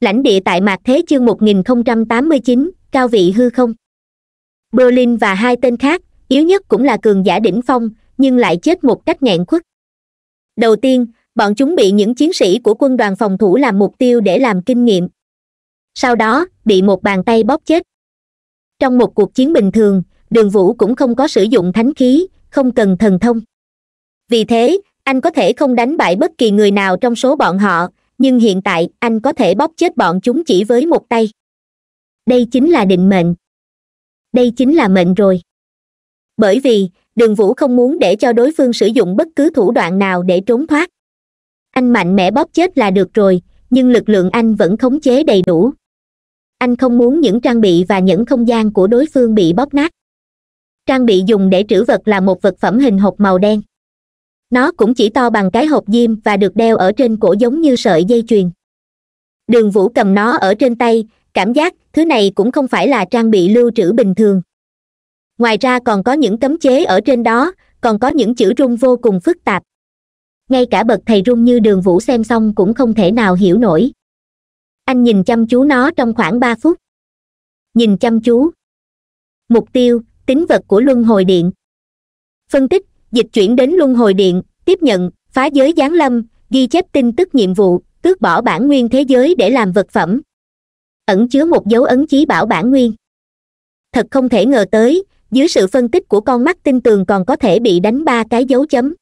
lãnh địa tại mạc thế chương 1089, cao vị hư không berlin và hai tên khác yếu nhất cũng là cường giả đỉnh phong nhưng lại chết một cách nghẹn khuất đầu tiên bọn chúng bị những chiến sĩ của quân đoàn phòng thủ làm mục tiêu để làm kinh nghiệm sau đó bị một bàn tay bóp chết trong một cuộc chiến bình thường đường vũ cũng không có sử dụng thánh khí không cần thần thông vì thế anh có thể không đánh bại bất kỳ người nào trong số bọn họ nhưng hiện tại anh có thể bóp chết bọn chúng chỉ với một tay đây chính là định mệnh đây chính là mệnh rồi bởi vì đường vũ không muốn để cho đối phương sử dụng bất cứ thủ đoạn nào để trốn thoát anh mạnh mẽ bóp chết là được rồi nhưng lực lượng anh vẫn khống chế đầy đủ anh không muốn những trang bị và những không gian của đối phương bị bóp nát trang bị dùng để trữ vật là một vật phẩm hình hộp màu đen nó cũng chỉ to bằng cái hộp diêm và được đeo ở trên cổ giống như sợi dây chuyền đường vũ cầm nó ở trên tay cảm giác thứ này cũng không phải là trang bị lưu trữ bình thường ngoài ra còn có những cấm chế ở trên đó còn có những chữ rung vô cùng phức tạp ngay cả bậc thầy rung như đường vũ xem xong cũng không thể nào hiểu nổi anh nhìn chăm chú nó trong khoảng ba phút nhìn chăm chú mục tiêu tính vật của luân hồi điện phân tích dịch chuyển đến luân hồi điện tiếp nhận phá giới giáng lâm ghi chép tin tức nhiệm vụ tước bỏ bản nguyên thế giới để làm vật phẩm ẩn chứa một dấu ấn chí bảo bản nguyên thật không thể ngờ tới dưới sự phân tích của con mắt tinh tường còn có thể bị đánh ba cái dấu chấm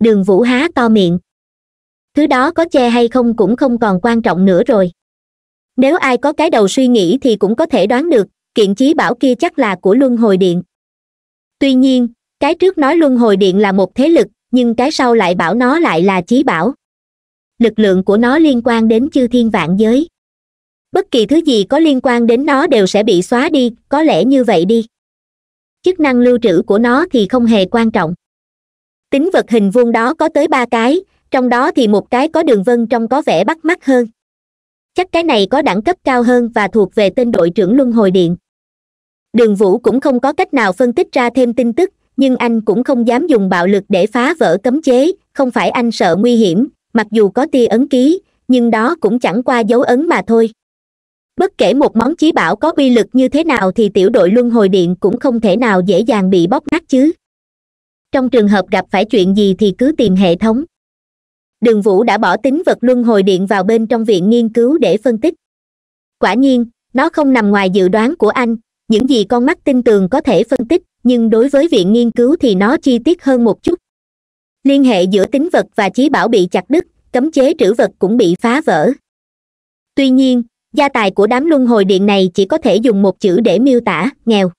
đường vũ há to miệng thứ đó có che hay không cũng không còn quan trọng nữa rồi nếu ai có cái đầu suy nghĩ thì cũng có thể đoán được kiện chí bảo kia chắc là của luân hồi điện tuy nhiên cái trước nói luân hồi điện là một thế lực nhưng cái sau lại bảo nó lại là chí bảo lực lượng của nó liên quan đến chư thiên vạn giới bất kỳ thứ gì có liên quan đến nó đều sẽ bị xóa đi có lẽ như vậy đi chức năng lưu trữ của nó thì không hề quan trọng tính vật hình vuông đó có tới ba cái trong đó thì một cái có đường vân trong có vẻ bắt mắt hơn chắc cái này có đẳng cấp cao hơn và thuộc về tên đội trưởng luân hồi điện đường vũ cũng không có cách nào phân tích ra thêm tin tức nhưng anh cũng không dám dùng bạo lực để phá vỡ cấm chế không phải anh sợ nguy hiểm mặc dù có tia ấn ký nhưng đó cũng chẳng qua dấu ấn mà thôi bất kể một món chí bảo có uy lực như thế nào thì tiểu đội luân hồi điện cũng không thể nào dễ dàng bị bóp nát chứ trong trường hợp gặp phải chuyện gì thì cứ tìm hệ thống đường vũ đã bỏ tính vật luân hồi điện vào bên trong viện nghiên cứu để phân tích quả nhiên nó không nằm ngoài dự đoán của anh những gì con mắt tin tường có thể phân tích nhưng đối với viện nghiên cứu thì nó chi tiết hơn một chút liên hệ giữa tính vật và chí bảo bị chặt đứt cấm chế trữ vật cũng bị phá vỡ tuy nhiên gia tài của đám luân hồi điện này chỉ có thể dùng một chữ để miêu tả nghèo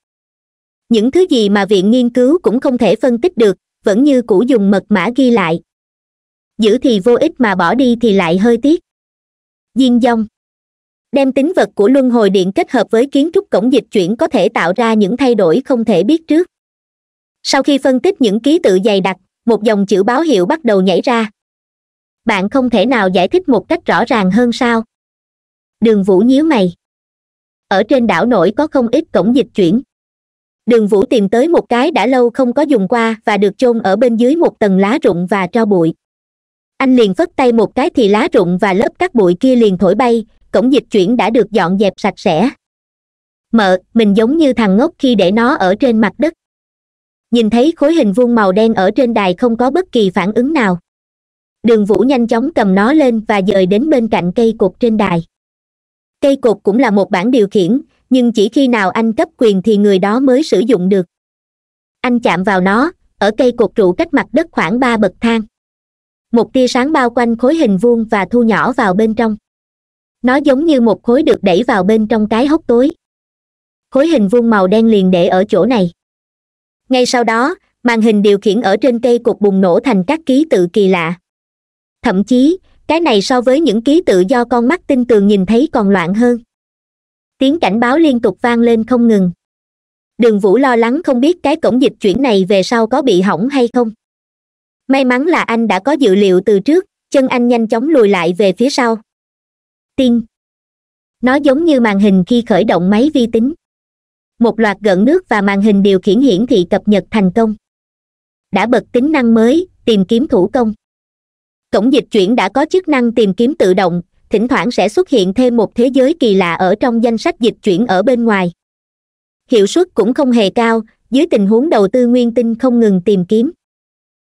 những thứ gì mà viện nghiên cứu cũng không thể phân tích được vẫn như cũ dùng mật mã ghi lại giữ thì vô ích mà bỏ đi thì lại hơi tiếc diên dông đem tính vật của luân hồi điện kết hợp với kiến trúc cổng dịch chuyển có thể tạo ra những thay đổi không thể biết trước sau khi phân tích những ký tự dày đặc một dòng chữ báo hiệu bắt đầu nhảy ra bạn không thể nào giải thích một cách rõ ràng hơn sao đường vũ nhíu mày ở trên đảo nổi có không ít cổng dịch chuyển đường vũ tìm tới một cái đã lâu không có dùng qua và được chôn ở bên dưới một tầng lá rụng và tro bụi anh liền phất tay một cái thì lá rụng và lớp các bụi kia liền thổi bay cổng dịch chuyển đã được dọn dẹp sạch sẽ mợ mình giống như thằng ngốc khi để nó ở trên mặt đất nhìn thấy khối hình vuông màu đen ở trên đài không có bất kỳ phản ứng nào đường vũ nhanh chóng cầm nó lên và dời đến bên cạnh cây cột trên đài cây cột cũng là một bản điều khiển nhưng chỉ khi nào anh cấp quyền thì người đó mới sử dụng được anh chạm vào nó ở cây cột trụ cách mặt đất khoảng ba bậc thang một tia sáng bao quanh khối hình vuông và thu nhỏ vào bên trong nó giống như một khối được đẩy vào bên trong cái hốc tối khối hình vuông màu đen liền để ở chỗ này ngay sau đó màn hình điều khiển ở trên cây cột bùng nổ thành các ký tự kỳ lạ thậm chí cái này so với những ký tự do con mắt tinh tường nhìn thấy còn loạn hơn tiếng cảnh báo liên tục vang lên không ngừng đường vũ lo lắng không biết cái cổng dịch chuyển này về sau có bị hỏng hay không may mắn là anh đã có dự liệu từ trước chân anh nhanh chóng lùi lại về phía sau tiên nó giống như màn hình khi khởi động máy vi tính một loạt gợn nước và màn hình điều khiển hiển thị cập nhật thành công đã bật tính năng mới tìm kiếm thủ công cổng dịch chuyển đã có chức năng tìm kiếm tự động thỉnh thoảng sẽ xuất hiện thêm một thế giới kỳ lạ ở trong danh sách dịch chuyển ở bên ngoài hiệu suất cũng không hề cao dưới tình huống đầu tư nguyên tinh không ngừng tìm kiếm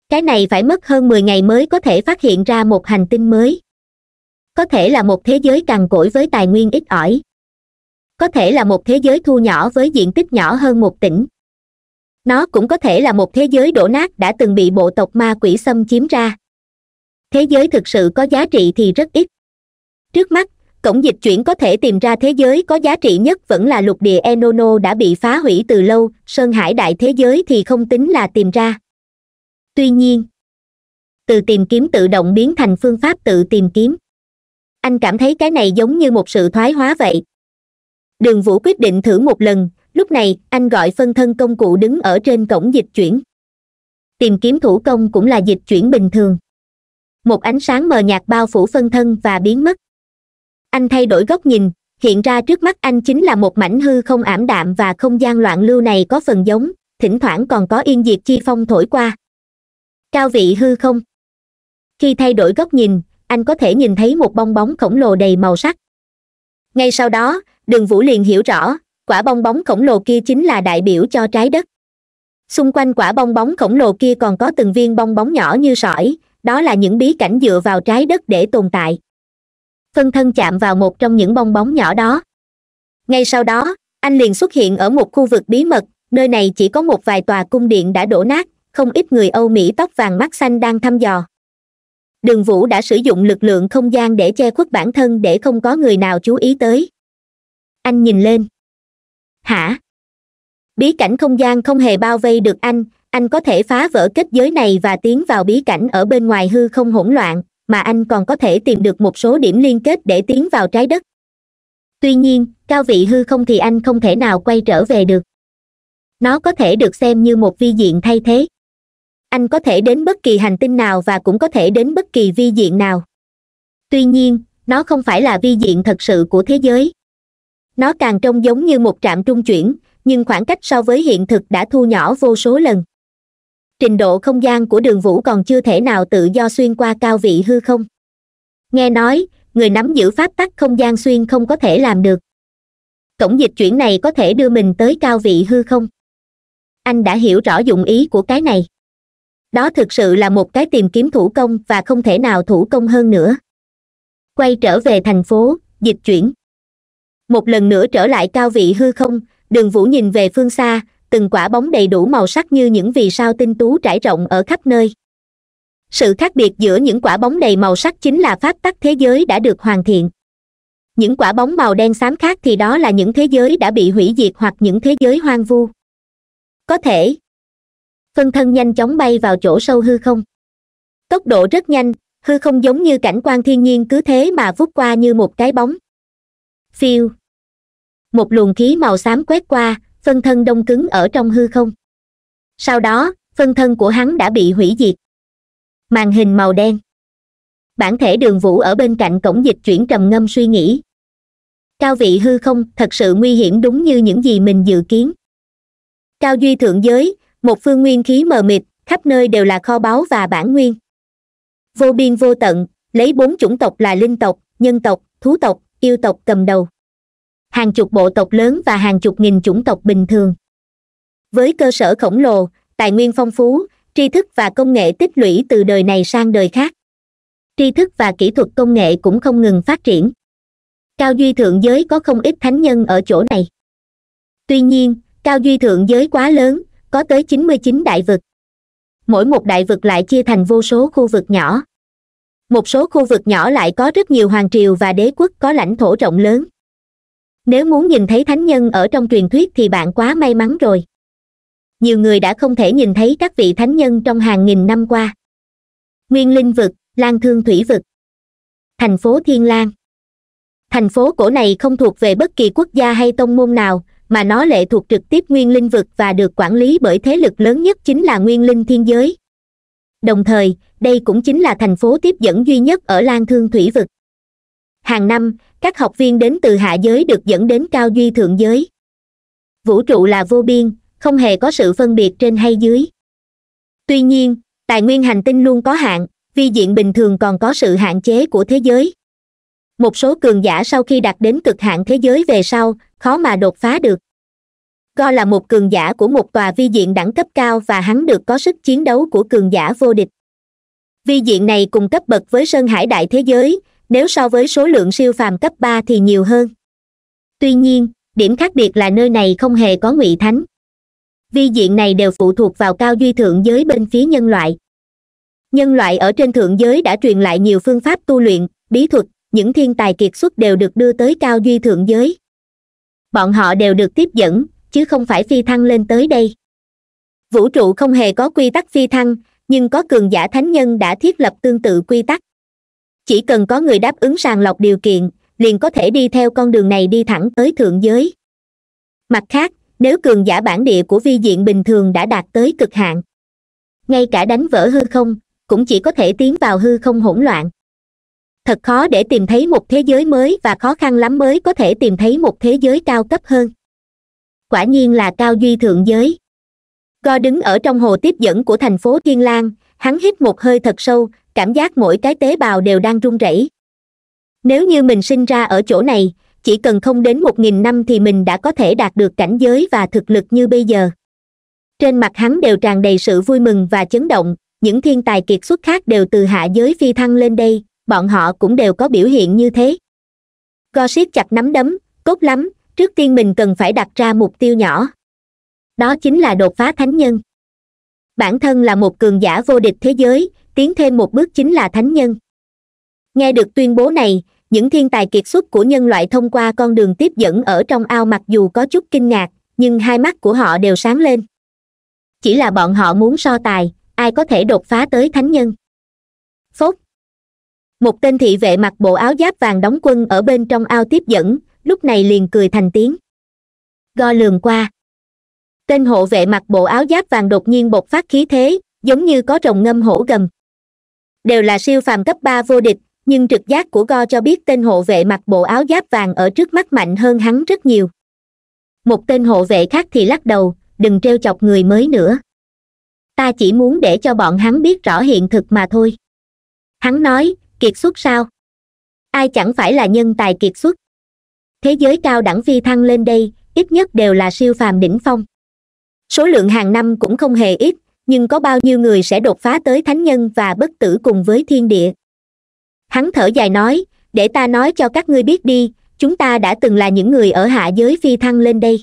cái này phải mất hơn mười ngày mới có thể phát hiện ra một hành tinh mới có thể là một thế giới cằn cỗi với tài nguyên ít ỏi có thể là một thế giới thu nhỏ với diện tích nhỏ hơn một tỉnh nó cũng có thể là một thế giới đổ nát đã từng bị bộ tộc ma quỷ xâm chiếm ra thế giới thực sự có giá trị thì rất ít trước mắt cổng dịch chuyển có thể tìm ra thế giới có giá trị nhất vẫn là lục địa enono đã bị phá hủy từ lâu sơn hải đại thế giới thì không tính là tìm ra tuy nhiên từ tìm kiếm tự động biến thành phương pháp tự tìm kiếm anh cảm thấy cái này giống như một sự thoái hóa vậy đường vũ quyết định thử một lần lúc này anh gọi phân thân công cụ đứng ở trên cổng dịch chuyển tìm kiếm thủ công cũng là dịch chuyển bình thường một ánh sáng mờ nhạt bao phủ phân thân và biến mất anh thay đổi góc nhìn hiện ra trước mắt anh chính là một mảnh hư không ảm đạm và không gian loạn lưu này có phần giống thỉnh thoảng còn có yên diệt chi phong thổi qua cao vị hư không khi thay đổi góc nhìn anh có thể nhìn thấy một bong bóng khổng lồ đầy màu sắc ngay sau đó đường vũ liền hiểu rõ quả bong bóng khổng lồ kia chính là đại biểu cho trái đất xung quanh quả bong bóng khổng lồ kia còn có từng viên bong bóng nhỏ như sỏi đó là những bí cảnh dựa vào trái đất để tồn tại phân thân chạm vào một trong những bong bóng nhỏ đó ngay sau đó anh liền xuất hiện ở một khu vực bí mật nơi này chỉ có một vài tòa cung điện đã đổ nát không ít người âu mỹ tóc vàng mắt xanh đang thăm dò đường vũ đã sử dụng lực lượng không gian để che khuất bản thân để không có người nào chú ý tới anh nhìn lên hả bí cảnh không gian không hề bao vây được anh anh có thể phá vỡ kết giới này và tiến vào bí cảnh ở bên ngoài hư không hỗn loạn mà anh còn có thể tìm được một số điểm liên kết để tiến vào trái đất tuy nhiên cao vị hư không thì anh không thể nào quay trở về được nó có thể được xem như một vi diện thay thế anh có thể đến bất kỳ hành tinh nào và cũng có thể đến bất kỳ vi diện nào tuy nhiên nó không phải là vi diện thật sự của thế giới nó càng trông giống như một trạm trung chuyển nhưng khoảng cách so với hiện thực đã thu nhỏ vô số lần trình độ không gian của đường vũ còn chưa thể nào tự do xuyên qua cao vị hư không nghe nói người nắm giữ pháp tắc không gian xuyên không có thể làm được cổng dịch chuyển này có thể đưa mình tới cao vị hư không anh đã hiểu rõ dụng ý của cái này đó thực sự là một cái tìm kiếm thủ công và không thể nào thủ công hơn nữa quay trở về thành phố dịch chuyển một lần nữa trở lại cao vị hư không đường vũ nhìn về phương xa từng quả bóng đầy đủ màu sắc như những vì sao tinh tú trải rộng ở khắp nơi sự khác biệt giữa những quả bóng đầy màu sắc chính là pháp tắc thế giới đã được hoàn thiện những quả bóng màu đen xám khác thì đó là những thế giới đã bị hủy diệt hoặc những thế giới hoang vu có thể phân thân nhanh chóng bay vào chỗ sâu hư không tốc độ rất nhanh hư không giống như cảnh quan thiên nhiên cứ thế mà vút qua như một cái bóng phiêu một luồng khí màu xám quét qua phân thân đông cứng ở trong hư không sau đó phân thân của hắn đã bị hủy diệt màn hình màu đen bản thể đường vũ ở bên cạnh cổng dịch chuyển trầm ngâm suy nghĩ cao vị hư không thật sự nguy hiểm đúng như những gì mình dự kiến cao duy thượng giới một phương nguyên khí mờ mịt khắp nơi đều là kho báu và bản nguyên vô biên vô tận lấy bốn chủng tộc là linh tộc nhân tộc thú tộc yêu tộc cầm đầu hàng chục bộ tộc lớn và hàng chục nghìn chủng tộc bình thường với cơ sở khổng lồ tài nguyên phong phú tri thức và công nghệ tích lũy từ đời này sang đời khác tri thức và kỹ thuật công nghệ cũng không ngừng phát triển cao duy thượng giới có không ít thánh nhân ở chỗ này tuy nhiên cao duy thượng giới quá lớn có tới chín mươi chín đại vực mỗi một đại vực lại chia thành vô số khu vực nhỏ một số khu vực nhỏ lại có rất nhiều hoàng triều và đế quốc có lãnh thổ rộng lớn nếu muốn nhìn thấy thánh nhân ở trong truyền thuyết thì bạn quá may mắn rồi nhiều người đã không thể nhìn thấy các vị thánh nhân trong hàng nghìn năm qua nguyên linh vực lan thương thủy vực thành phố thiên lang thành phố cổ này không thuộc về bất kỳ quốc gia hay tông môn nào mà nó lệ thuộc trực tiếp nguyên linh vực và được quản lý bởi thế lực lớn nhất chính là nguyên linh thiên giới đồng thời đây cũng chính là thành phố tiếp dẫn duy nhất ở lan thương thủy vực hàng năm các học viên đến từ hạ giới được dẫn đến cao duy thượng giới vũ trụ là vô biên không hề có sự phân biệt trên hay dưới tuy nhiên tài nguyên hành tinh luôn có hạn vi diện bình thường còn có sự hạn chế của thế giới một số cường giả sau khi đạt đến cực hạn thế giới về sau khó mà đột phá được go là một cường giả của một tòa vi diện đẳng cấp cao và hắn được có sức chiến đấu của cường giả vô địch vi diện này cùng cấp bậc với sơn hải đại thế giới nếu so với số lượng siêu phàm cấp ba thì nhiều hơn tuy nhiên điểm khác biệt là nơi này không hề có ngụy thánh vi diện này đều phụ thuộc vào cao duy thượng giới bên phía nhân loại nhân loại ở trên thượng giới đã truyền lại nhiều phương pháp tu luyện bí thuật những thiên tài kiệt xuất đều được đưa tới cao duy thượng giới bọn họ đều được tiếp dẫn chứ không phải phi thăng lên tới đây vũ trụ không hề có quy tắc phi thăng nhưng có cường giả thánh nhân đã thiết lập tương tự quy tắc chỉ cần có người đáp ứng sàng lọc điều kiện liền có thể đi theo con đường này đi thẳng tới thượng giới mặt khác nếu cường giả bản địa của vi diện bình thường đã đạt tới cực hạn ngay cả đánh vỡ hư không cũng chỉ có thể tiến vào hư không hỗn loạn thật khó để tìm thấy một thế giới mới và khó khăn lắm mới có thể tìm thấy một thế giới cao cấp hơn quả nhiên là cao duy thượng giới go đứng ở trong hồ tiếp dẫn của thành phố thiên lang hắn hít một hơi thật sâu cảm giác mỗi cái tế bào đều đang run rẩy nếu như mình sinh ra ở chỗ này chỉ cần không đến một nghìn năm thì mình đã có thể đạt được cảnh giới và thực lực như bây giờ trên mặt hắn đều tràn đầy sự vui mừng và chấn động những thiên tài kiệt xuất khác đều từ hạ giới phi thăng lên đây bọn họ cũng đều có biểu hiện như thế go siết chặt nắm đấm cốt lắm trước tiên mình cần phải đặt ra mục tiêu nhỏ đó chính là đột phá thánh nhân bản thân là một cường giả vô địch thế giới tiến thêm một bước chính là thánh nhân nghe được tuyên bố này những thiên tài kiệt xuất của nhân loại thông qua con đường tiếp dẫn ở trong ao mặc dù có chút kinh ngạc nhưng hai mắt của họ đều sáng lên chỉ là bọn họ muốn so tài ai có thể đột phá tới thánh nhân phốt một tên thị vệ mặc bộ áo giáp vàng đóng quân ở bên trong ao tiếp dẫn lúc này liền cười thành tiếng go lường qua tên hộ vệ mặc bộ áo giáp vàng đột nhiên bộc phát khí thế giống như có rồng ngâm hổ gầm đều là siêu phàm cấp ba vô địch nhưng trực giác của go cho biết tên hộ vệ mặc bộ áo giáp vàng ở trước mắt mạnh hơn hắn rất nhiều một tên hộ vệ khác thì lắc đầu đừng t chọc người mới nữa ta chỉ muốn để cho bọn hắn biết rõ hiện thực mà thôi hắn nói kiệt xuất sao ai chẳng phải là nhân tài kiệt xuất thế giới cao đẳng phi thăng lên đây ít nhất đều là siêu phàm đỉnh phong số lượng hàng năm cũng không hề ít nhưng có bao nhiêu người sẽ đột phá tới thánh nhân và bất tử cùng với thiên địa hắn thở dài nói để ta nói cho các ngươi biết đi chúng ta đã từng là những người ở hạ giới phi thăng lên đây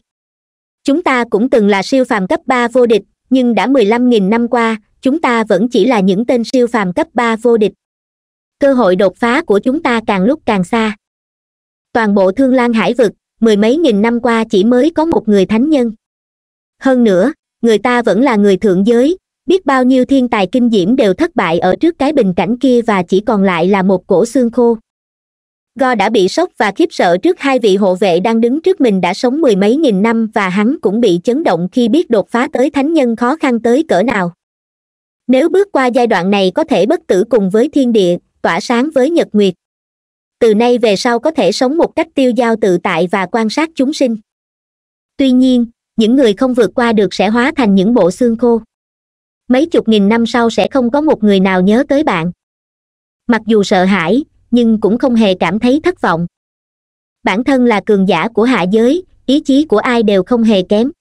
chúng ta cũng từng là siêu phàm cấp ba vô địch nhưng đã mười lăm nghìn năm qua chúng ta vẫn chỉ là những tên siêu phàm cấp ba vô địch cơ hội đột phá của chúng ta càng lúc càng xa toàn bộ thương lan hải vực mười mấy nghìn năm qua chỉ mới có một người thánh nhân hơn nữa người ta vẫn là người thượng giới biết bao nhiêu thiên tài kinh diễm đều thất bại ở trước cái bình cảnh kia và chỉ còn lại là một cổ xương khô go đã bị sốc và khiếp sợ trước hai vị hộ vệ đang đứng trước mình đã sống mười mấy nghìn năm và hắn cũng bị chấn động khi biết đột phá tới thánh nhân khó khăn tới cỡ nào nếu bước qua giai đoạn này có thể bất tử cùng với thiên địa tỏa sáng với nhật nguyệt từ nay về sau có thể sống một cách tiêu dao tự tại và quan sát chúng sinh tuy nhiên những người không vượt qua được sẽ hóa thành những bộ xương khô mấy chục nghìn năm sau sẽ không có một người nào nhớ tới bạn mặc dù sợ hãi nhưng cũng không hề cảm thấy thất vọng bản thân là cường giả của hạ giới ý chí của ai đều không hề kém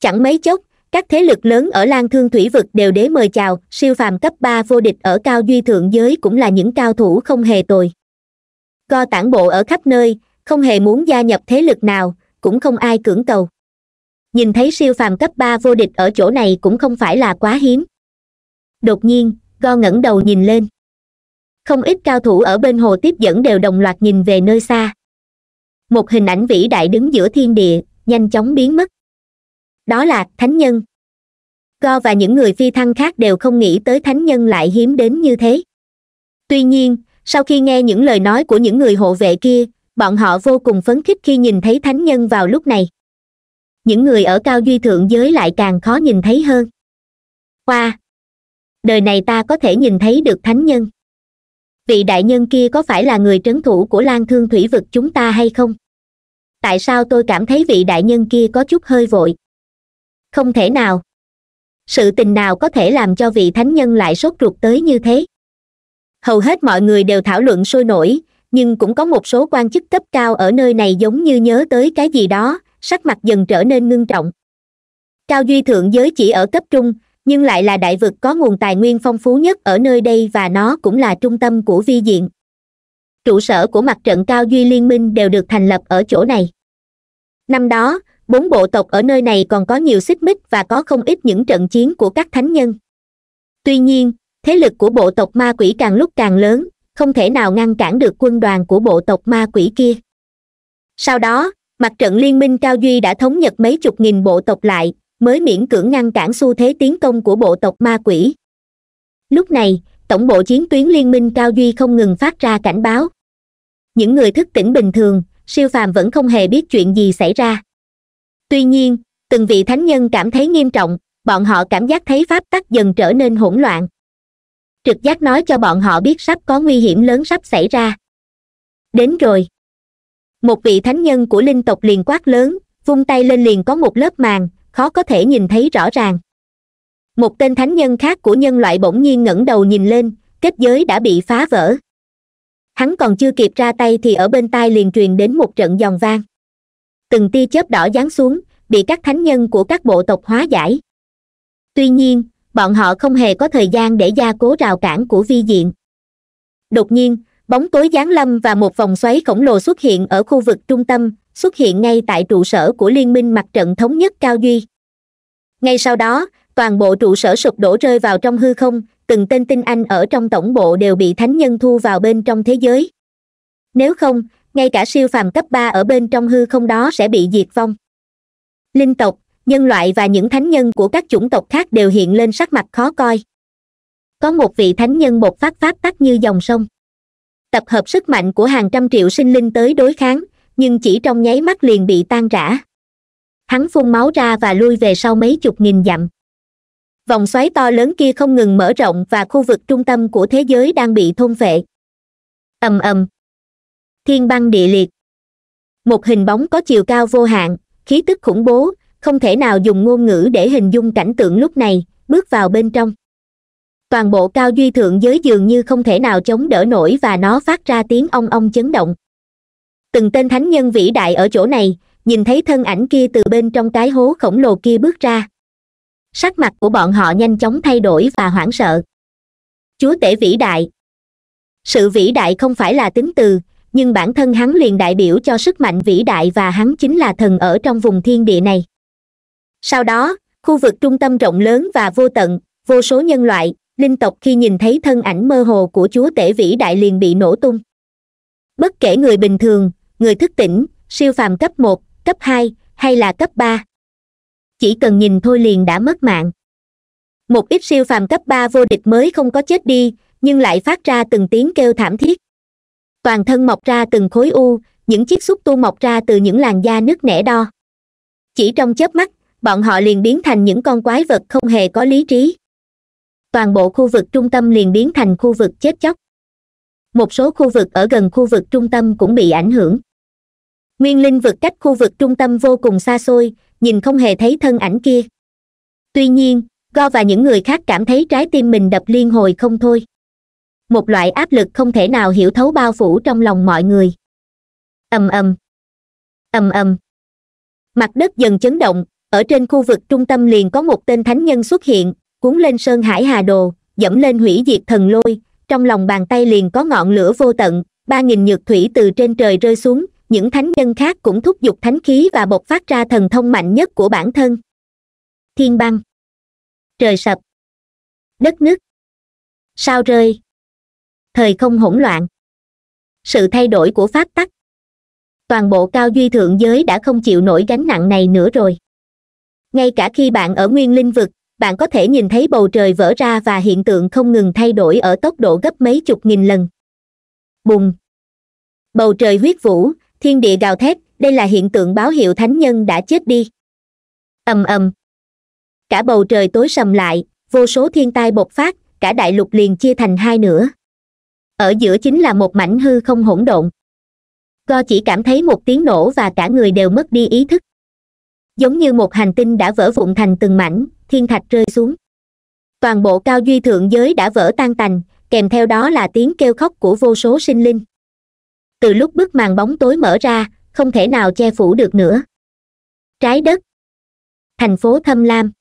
chẳng mấy chốc các thế lực lớn ở lan thương thủy vực đều đế mời chào siêu phàm cấp ba vô địch ở cao duy thượng giới cũng là những cao thủ không hề tồi co tản bộ ở khắp nơi không hề muốn gia nhập thế lực nào cũng không ai cưỡng cầu nhìn thấy siêu phàm cấp ba vô địch ở chỗ này cũng không phải là quá hiếm đột nhiên go ngẩng đầu nhìn lên không ít cao thủ ở bên hồ tiếp dẫn đều đồng loạt nhìn về nơi xa một hình ảnh vĩ đại đứng giữa thiên địa nhanh chóng biến mất đó là thánh nhân go và những người phi thăng khác đều không nghĩ tới thánh nhân lại hiếm đến như thế tuy nhiên sau khi nghe những lời nói của những người hộ vệ kia bọn họ vô cùng phấn khích khi nhìn thấy thánh nhân vào lúc này những người ở cao duy thượng giới lại càng khó nhìn thấy hơn hoa đời này ta có thể nhìn thấy được thánh nhân vị đại nhân kia có phải là người trấn thủ của lan thương thủy vực chúng ta hay không tại sao tôi cảm thấy vị đại nhân kia có chút hơi vội không thể nào sự tình nào có thể làm cho vị thánh nhân lại sốt ruột tới như thế hầu hết mọi người đều thảo luận sôi nổi nhưng cũng có một số quan chức cấp cao ở nơi này giống như nhớ tới cái gì đó sắc mặt dần trở nên ngưng trọng cao duy thượng giới chỉ ở cấp trung nhưng lại là đại vực có nguồn tài nguyên phong phú nhất ở nơi đây và nó cũng là trung tâm của vi diện trụ sở của mặt trận cao duy liên minh đều được thành lập ở chỗ này năm đó bốn bộ tộc ở nơi này còn có nhiều xích mích và có không ít những trận chiến của các thánh nhân tuy nhiên thế lực của bộ tộc ma quỷ càng lúc càng lớn không thể nào ngăn cản được quân đoàn của bộ tộc ma quỷ kia sau đó mặt trận liên minh cao duy đã thống nhật mấy chục nghìn bộ tộc lại mới miễn cưỡng ngăn cản xu thế tiến công của bộ tộc ma quỷ lúc này tổng bộ chiến tuyến liên minh cao duy không ngừng phát ra cảnh báo những người thức tỉnh bình thường siêu phàm vẫn không hề biết chuyện gì xảy ra tuy nhiên từng vị thánh nhân cảm thấy nghiêm trọng bọn họ cảm giác thấy pháp tắc dần trở nên hỗn loạn trực giác nói cho bọn họ biết sắp có nguy hiểm lớn sắp xảy ra đến rồi một vị thánh nhân của linh tộc liền quát lớn vung tay lên liền có một lớp màn khó có thể nhìn thấy rõ ràng một tên thánh nhân khác của nhân loại bỗng nhiên ngẩng đầu nhìn lên kết giới đã bị phá vỡ hắn còn chưa kịp ra tay thì ở bên tai liền truyền đến một trận giòn vang từng tia chớp đỏ giáng xuống bị các thánh nhân của các bộ tộc hóa giải tuy nhiên bọn họ không hề có thời gian để gia cố rào cản của vi diện đột nhiên bóng tối giáng lâm và một vòng xoáy khổng lồ xuất hiện ở khu vực trung tâm xuất hiện ngay tại trụ sở của liên minh mặt trận thống nhất cao duy ngay sau đó toàn bộ trụ sở sụp đổ rơi vào trong hư không từng tên tinh anh ở trong tổng bộ đều bị thánh nhân thu vào bên trong thế giới nếu không ngay cả siêu phàm cấp ba ở bên trong hư không đó sẽ bị diệt vong linh tộc nhân loại và những thánh nhân của các chủng tộc khác đều hiện lên sắc mặt khó coi có một vị thánh nhân bột phát phát tắt như dòng sông tập hợp sức mạnh của hàng trăm triệu sinh linh tới đối kháng nhưng chỉ trong nháy mắt liền bị tan rã hắn phun máu ra và lui về sau mấy chục nghìn dặm vòng xoáy to lớn kia không ngừng mở rộng và khu vực trung tâm của thế giới đang bị thôn vệ ầm ầm thiên băng địa liệt một hình bóng có chiều cao vô hạn khí tức khủng bố không thể nào dùng ngôn ngữ để hình dung cảnh tượng lúc này bước vào bên trong toàn bộ cao duy thượng giới dường như không thể nào chống đỡ nổi và nó phát ra tiếng ong ong chấn động từng tên thánh nhân vĩ đại ở chỗ này nhìn thấy thân ảnh kia từ bên trong cái hố khổng lồ kia bước ra sắc mặt của bọn họ nhanh chóng thay đổi và hoảng sợ chúa tể vĩ đại sự vĩ đại không phải là tính từ nhưng bản thân hắn liền đại biểu cho sức mạnh vĩ đại và hắn chính là thần ở trong vùng thiên địa này sau đó khu vực trung tâm rộng lớn và vô tận vô số nhân loại linh tộc khi nhìn thấy thân ảnh mơ hồ của chúa tể vĩ đại liền bị nổ tung bất kể người bình thường người thức tỉnh siêu phàm cấp một cấp hai hay là cấp ba chỉ cần nhìn thôi liền đã mất mạng một ít siêu phàm cấp ba vô địch mới không có chết đi nhưng lại phát ra từng tiếng kêu thảm thiết toàn thân mọc ra từng khối u những chiếc xúc tu mọc ra từ những làn da nứt nẻ đo chỉ trong chớp mắt bọn họ liền biến thành những con quái vật không hề có lý trí toàn bộ khu vực trung tâm liền biến thành khu vực chết chóc một số khu vực ở gần khu vực trung tâm cũng bị ảnh hưởng nguyên linh vực cách khu vực trung tâm vô cùng xa xôi nhìn không hề thấy thân ảnh kia tuy nhiên go và những người khác cảm thấy trái tim mình đập liên hồi không thôi một loại áp lực không thể nào hiểu thấu bao phủ trong lòng mọi người ầm ầm ầm ầm mặt đất dần chấn động ở trên khu vực trung tâm liền có một tên thánh nhân xuất hiện cuốn lên sơn hải hà đồ dẫm lên hủy diệt thần lôi trong lòng bàn tay liền có ngọn lửa vô tận ba nghìn nhược thủy từ trên trời rơi xuống những thánh nhân khác cũng thúc giục thánh khí và bộc phát ra thần thông mạnh nhất của bản thân thiên băng trời sập đất nứt sao rơi thời không hỗn loạn sự thay đổi của pháp tắc toàn bộ cao duy thượng giới đã không chịu nổi gánh nặng này nữa rồi ngay cả khi bạn ở nguyên linh vực bạn có thể nhìn thấy bầu trời vỡ ra và hiện tượng không ngừng thay đổi ở tốc độ gấp mấy chục nghìn lần bùng bầu trời huyết vũ thiên địa gào thét đây là hiện tượng báo hiệu thánh nhân đã chết đi ầm ầm cả bầu trời tối sầm lại vô số thiên tai bộc phát cả đại lục liền chia thành hai nửa ở giữa chính là một mảnh hư không hỗn độn go chỉ cảm thấy một tiếng nổ và cả người đều mất đi ý thức giống như một hành tinh đã vỡ vụn thành từng mảnh thiên thạch rơi xuống toàn bộ cao duy thượng giới đã vỡ tan tành kèm theo đó là tiếng kêu khóc của vô số sinh linh từ lúc bức màn bóng tối mở ra không thể nào che phủ được nữa trái đất thành phố thâm lam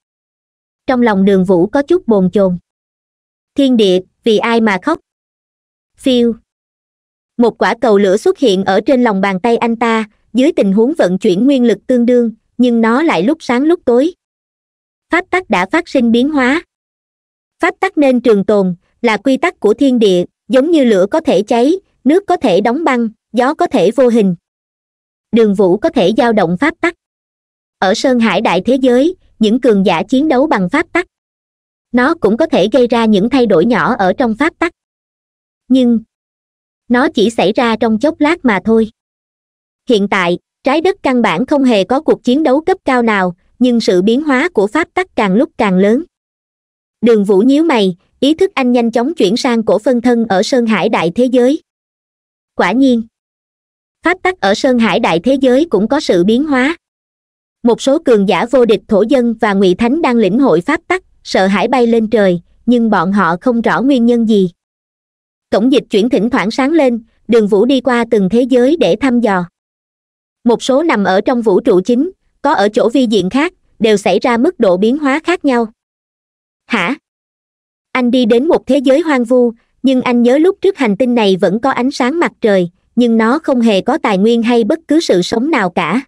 trong lòng đường vũ có chút bồn chồn thiên địa vì ai mà khóc phiêu một quả cầu lửa xuất hiện ở trên lòng bàn tay anh ta dưới tình huống vận chuyển nguyên lực tương đương nhưng nó lại lúc sáng lúc tối pháp tắc đã phát sinh biến hóa pháp tắc nên trường tồn là quy tắc của thiên địa giống như lửa có thể cháy nước có thể đóng băng gió có thể vô hình đường vũ có thể dao động pháp tắc ở sơn hải đại thế giới những cường giả chiến đấu bằng pháp tắc nó cũng có thể gây ra những thay đổi nhỏ ở trong pháp tắc nhưng nó chỉ xảy ra trong chốc lát mà thôi hiện tại trái đất căn bản không hề có cuộc chiến đấu cấp cao nào nhưng sự biến hóa của pháp tắc càng lúc càng lớn đường vũ nhíu mày ý thức anh nhanh chóng chuyển sang cổ phân thân ở sơn hải đại thế giới quả nhiên pháp tắc ở sơn hải đại thế giới cũng có sự biến hóa một số cường giả vô địch thổ dân và ngụy thánh đang lĩnh hội pháp tắc sợ hãi bay lên trời nhưng bọn họ không rõ nguyên nhân gì Cổng dịch chuyển thỉnh thoảng sáng lên đường vũ đi qua từng thế giới để thăm dò một số nằm ở trong vũ trụ chính có ở chỗ vi diện khác đều xảy ra mức độ biến hóa khác nhau hả anh đi đến một thế giới hoang vu nhưng anh nhớ lúc trước hành tinh này vẫn có ánh sáng mặt trời nhưng nó không hề có tài nguyên hay bất cứ sự sống nào cả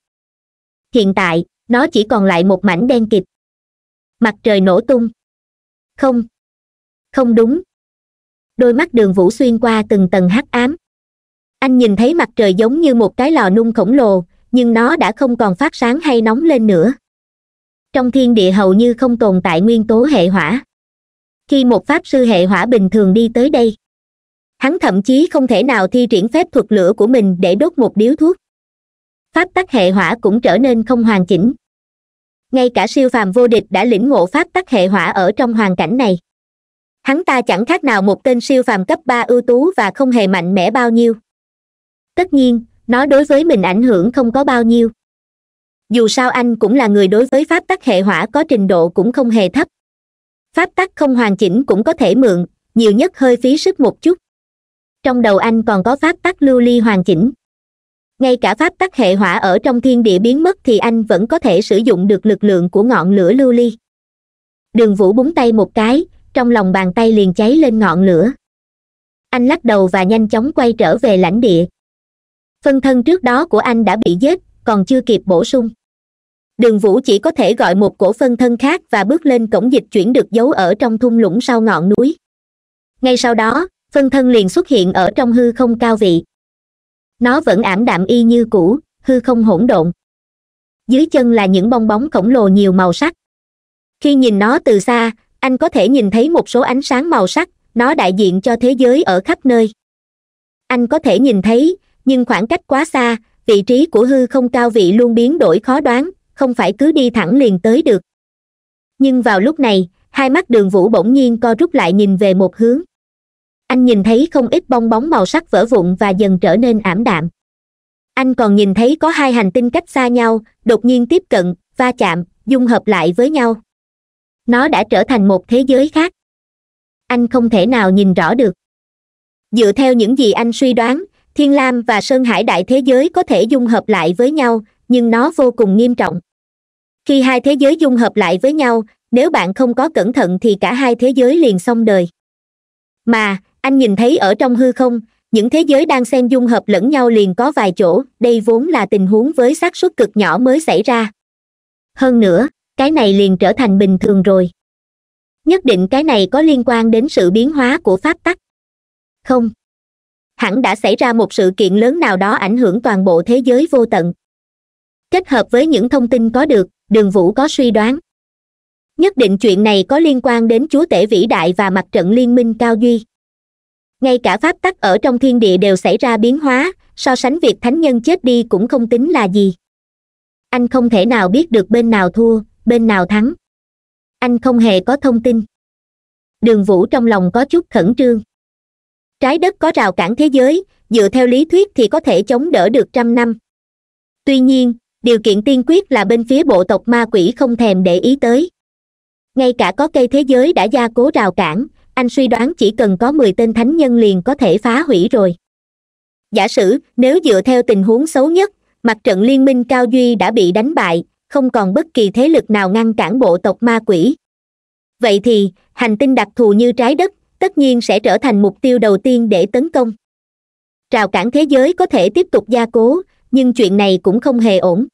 hiện tại nó chỉ còn lại một mảnh đen kịt mặt trời nổ tung không không đúng đôi mắt đường vũ xuyên qua từng tầng hắc ám anh nhìn thấy mặt trời giống như một cái lò nung khổng lồ nhưng nó đã không còn phát sáng hay nóng lên nữa trong thiên địa hầu như không tồn tại nguyên tố hệ hỏa khi một pháp sư hệ hỏa bình thường đi tới đây hắn thậm chí không thể nào thi triển phép thuật lửa của mình để đốt một điếu thuốc pháp tắc hệ hỏa cũng trở nên không hoàn chỉnh ngay cả siêu phàm vô địch đã lĩnh ngộ pháp tắc hệ hỏa ở trong hoàn cảnh này hắn ta chẳng khác nào một tên siêu phàm cấp ba ưu tú và không hề mạnh mẽ bao nhiêu tất nhiên nó đối với mình ảnh hưởng không có bao nhiêu dù sao anh cũng là người đối với pháp tắc hệ hỏa có trình độ cũng không hề thấp pháp tắc không hoàn chỉnh cũng có thể mượn nhiều nhất hơi phí sức một chút trong đầu anh còn có pháp tắc lưu ly hoàn chỉnh ngay cả pháp tắc hệ hỏa ở trong thiên địa biến mất thì anh vẫn có thể sử dụng được lực lượng của ngọn lửa lưu ly đường vũ búng tay một cái trong lòng bàn tay liền cháy lên ngọn lửa anh lắc đầu và nhanh chóng quay trở về lãnh địa phân thân trước đó của anh đã bị giết còn chưa kịp bổ sung đường vũ chỉ có thể gọi một cổ phân thân khác và bước lên cổng dịch chuyển được giấu ở trong thung lũng sau ngọn núi ngay sau đó phân thân liền xuất hiện ở trong hư không cao vị nó vẫn ảm đạm y như cũ hư không hỗn độn dưới chân là những bong bóng khổng lồ nhiều màu sắc khi nhìn nó từ xa anh có thể nhìn thấy một số ánh sáng màu sắc nó đại diện cho thế giới ở khắp nơi anh có thể nhìn thấy nhưng khoảng cách quá xa vị trí của hư không cao vị luôn biến đổi khó đoán không phải cứ đi thẳng liền tới được nhưng vào lúc này hai mắt đường vũ bỗng nhiên co rút lại nhìn về một hướng anh nhìn thấy không ít bong bóng màu sắc vỡ vụn và dần trở nên ảm đạm anh còn nhìn thấy có hai hành tinh cách xa nhau đột nhiên tiếp cận va chạm dung hợp lại với nhau nó đã trở thành một thế giới khác anh không thể nào nhìn rõ được dựa theo những gì anh suy đoán thiên lam và sơn hải đại thế giới có thể dung hợp lại với nhau nhưng nó vô cùng nghiêm trọng khi hai thế giới dung hợp lại với nhau nếu bạn không có cẩn thận thì cả hai thế giới liền xong đời mà anh nhìn thấy ở trong hư không những thế giới đang xen dung hợp lẫn nhau liền có vài chỗ đây vốn là tình huống với xác suất cực nhỏ mới xảy ra hơn nữa cái này liền trở thành bình thường rồi nhất định cái này có liên quan đến sự biến hóa của pháp tắc không hẳn đã xảy ra một sự kiện lớn nào đó ảnh hưởng toàn bộ thế giới vô tận kết hợp với những thông tin có được đường vũ có suy đoán nhất định chuyện này có liên quan đến chúa tể vĩ đại và mặt trận liên minh cao duy ngay cả pháp tắc ở trong thiên địa đều xảy ra biến hóa so sánh việc thánh nhân chết đi cũng không tính là gì anh không thể nào biết được bên nào thua bên nào thắng anh không hề có thông tin đường vũ trong lòng có chút khẩn trương trái đất có rào cản thế giới dựa theo lý thuyết thì có thể chống đỡ được trăm năm tuy nhiên điều kiện tiên quyết là bên phía bộ tộc ma quỷ không thèm để ý tới ngay cả có cây thế giới đã gia cố rào cản anh suy đoán chỉ cần có mười tên thánh nhân liền có thể phá hủy rồi giả sử nếu dựa theo tình huống xấu nhất mặt trận liên minh cao duy đã bị đánh bại không còn bất kỳ thế lực nào ngăn cản bộ tộc ma quỷ vậy thì hành tinh đặc thù như trái đất tất nhiên sẽ trở thành mục tiêu đầu tiên để tấn công rào cản thế giới có thể tiếp tục gia cố nhưng chuyện này cũng không hề ổn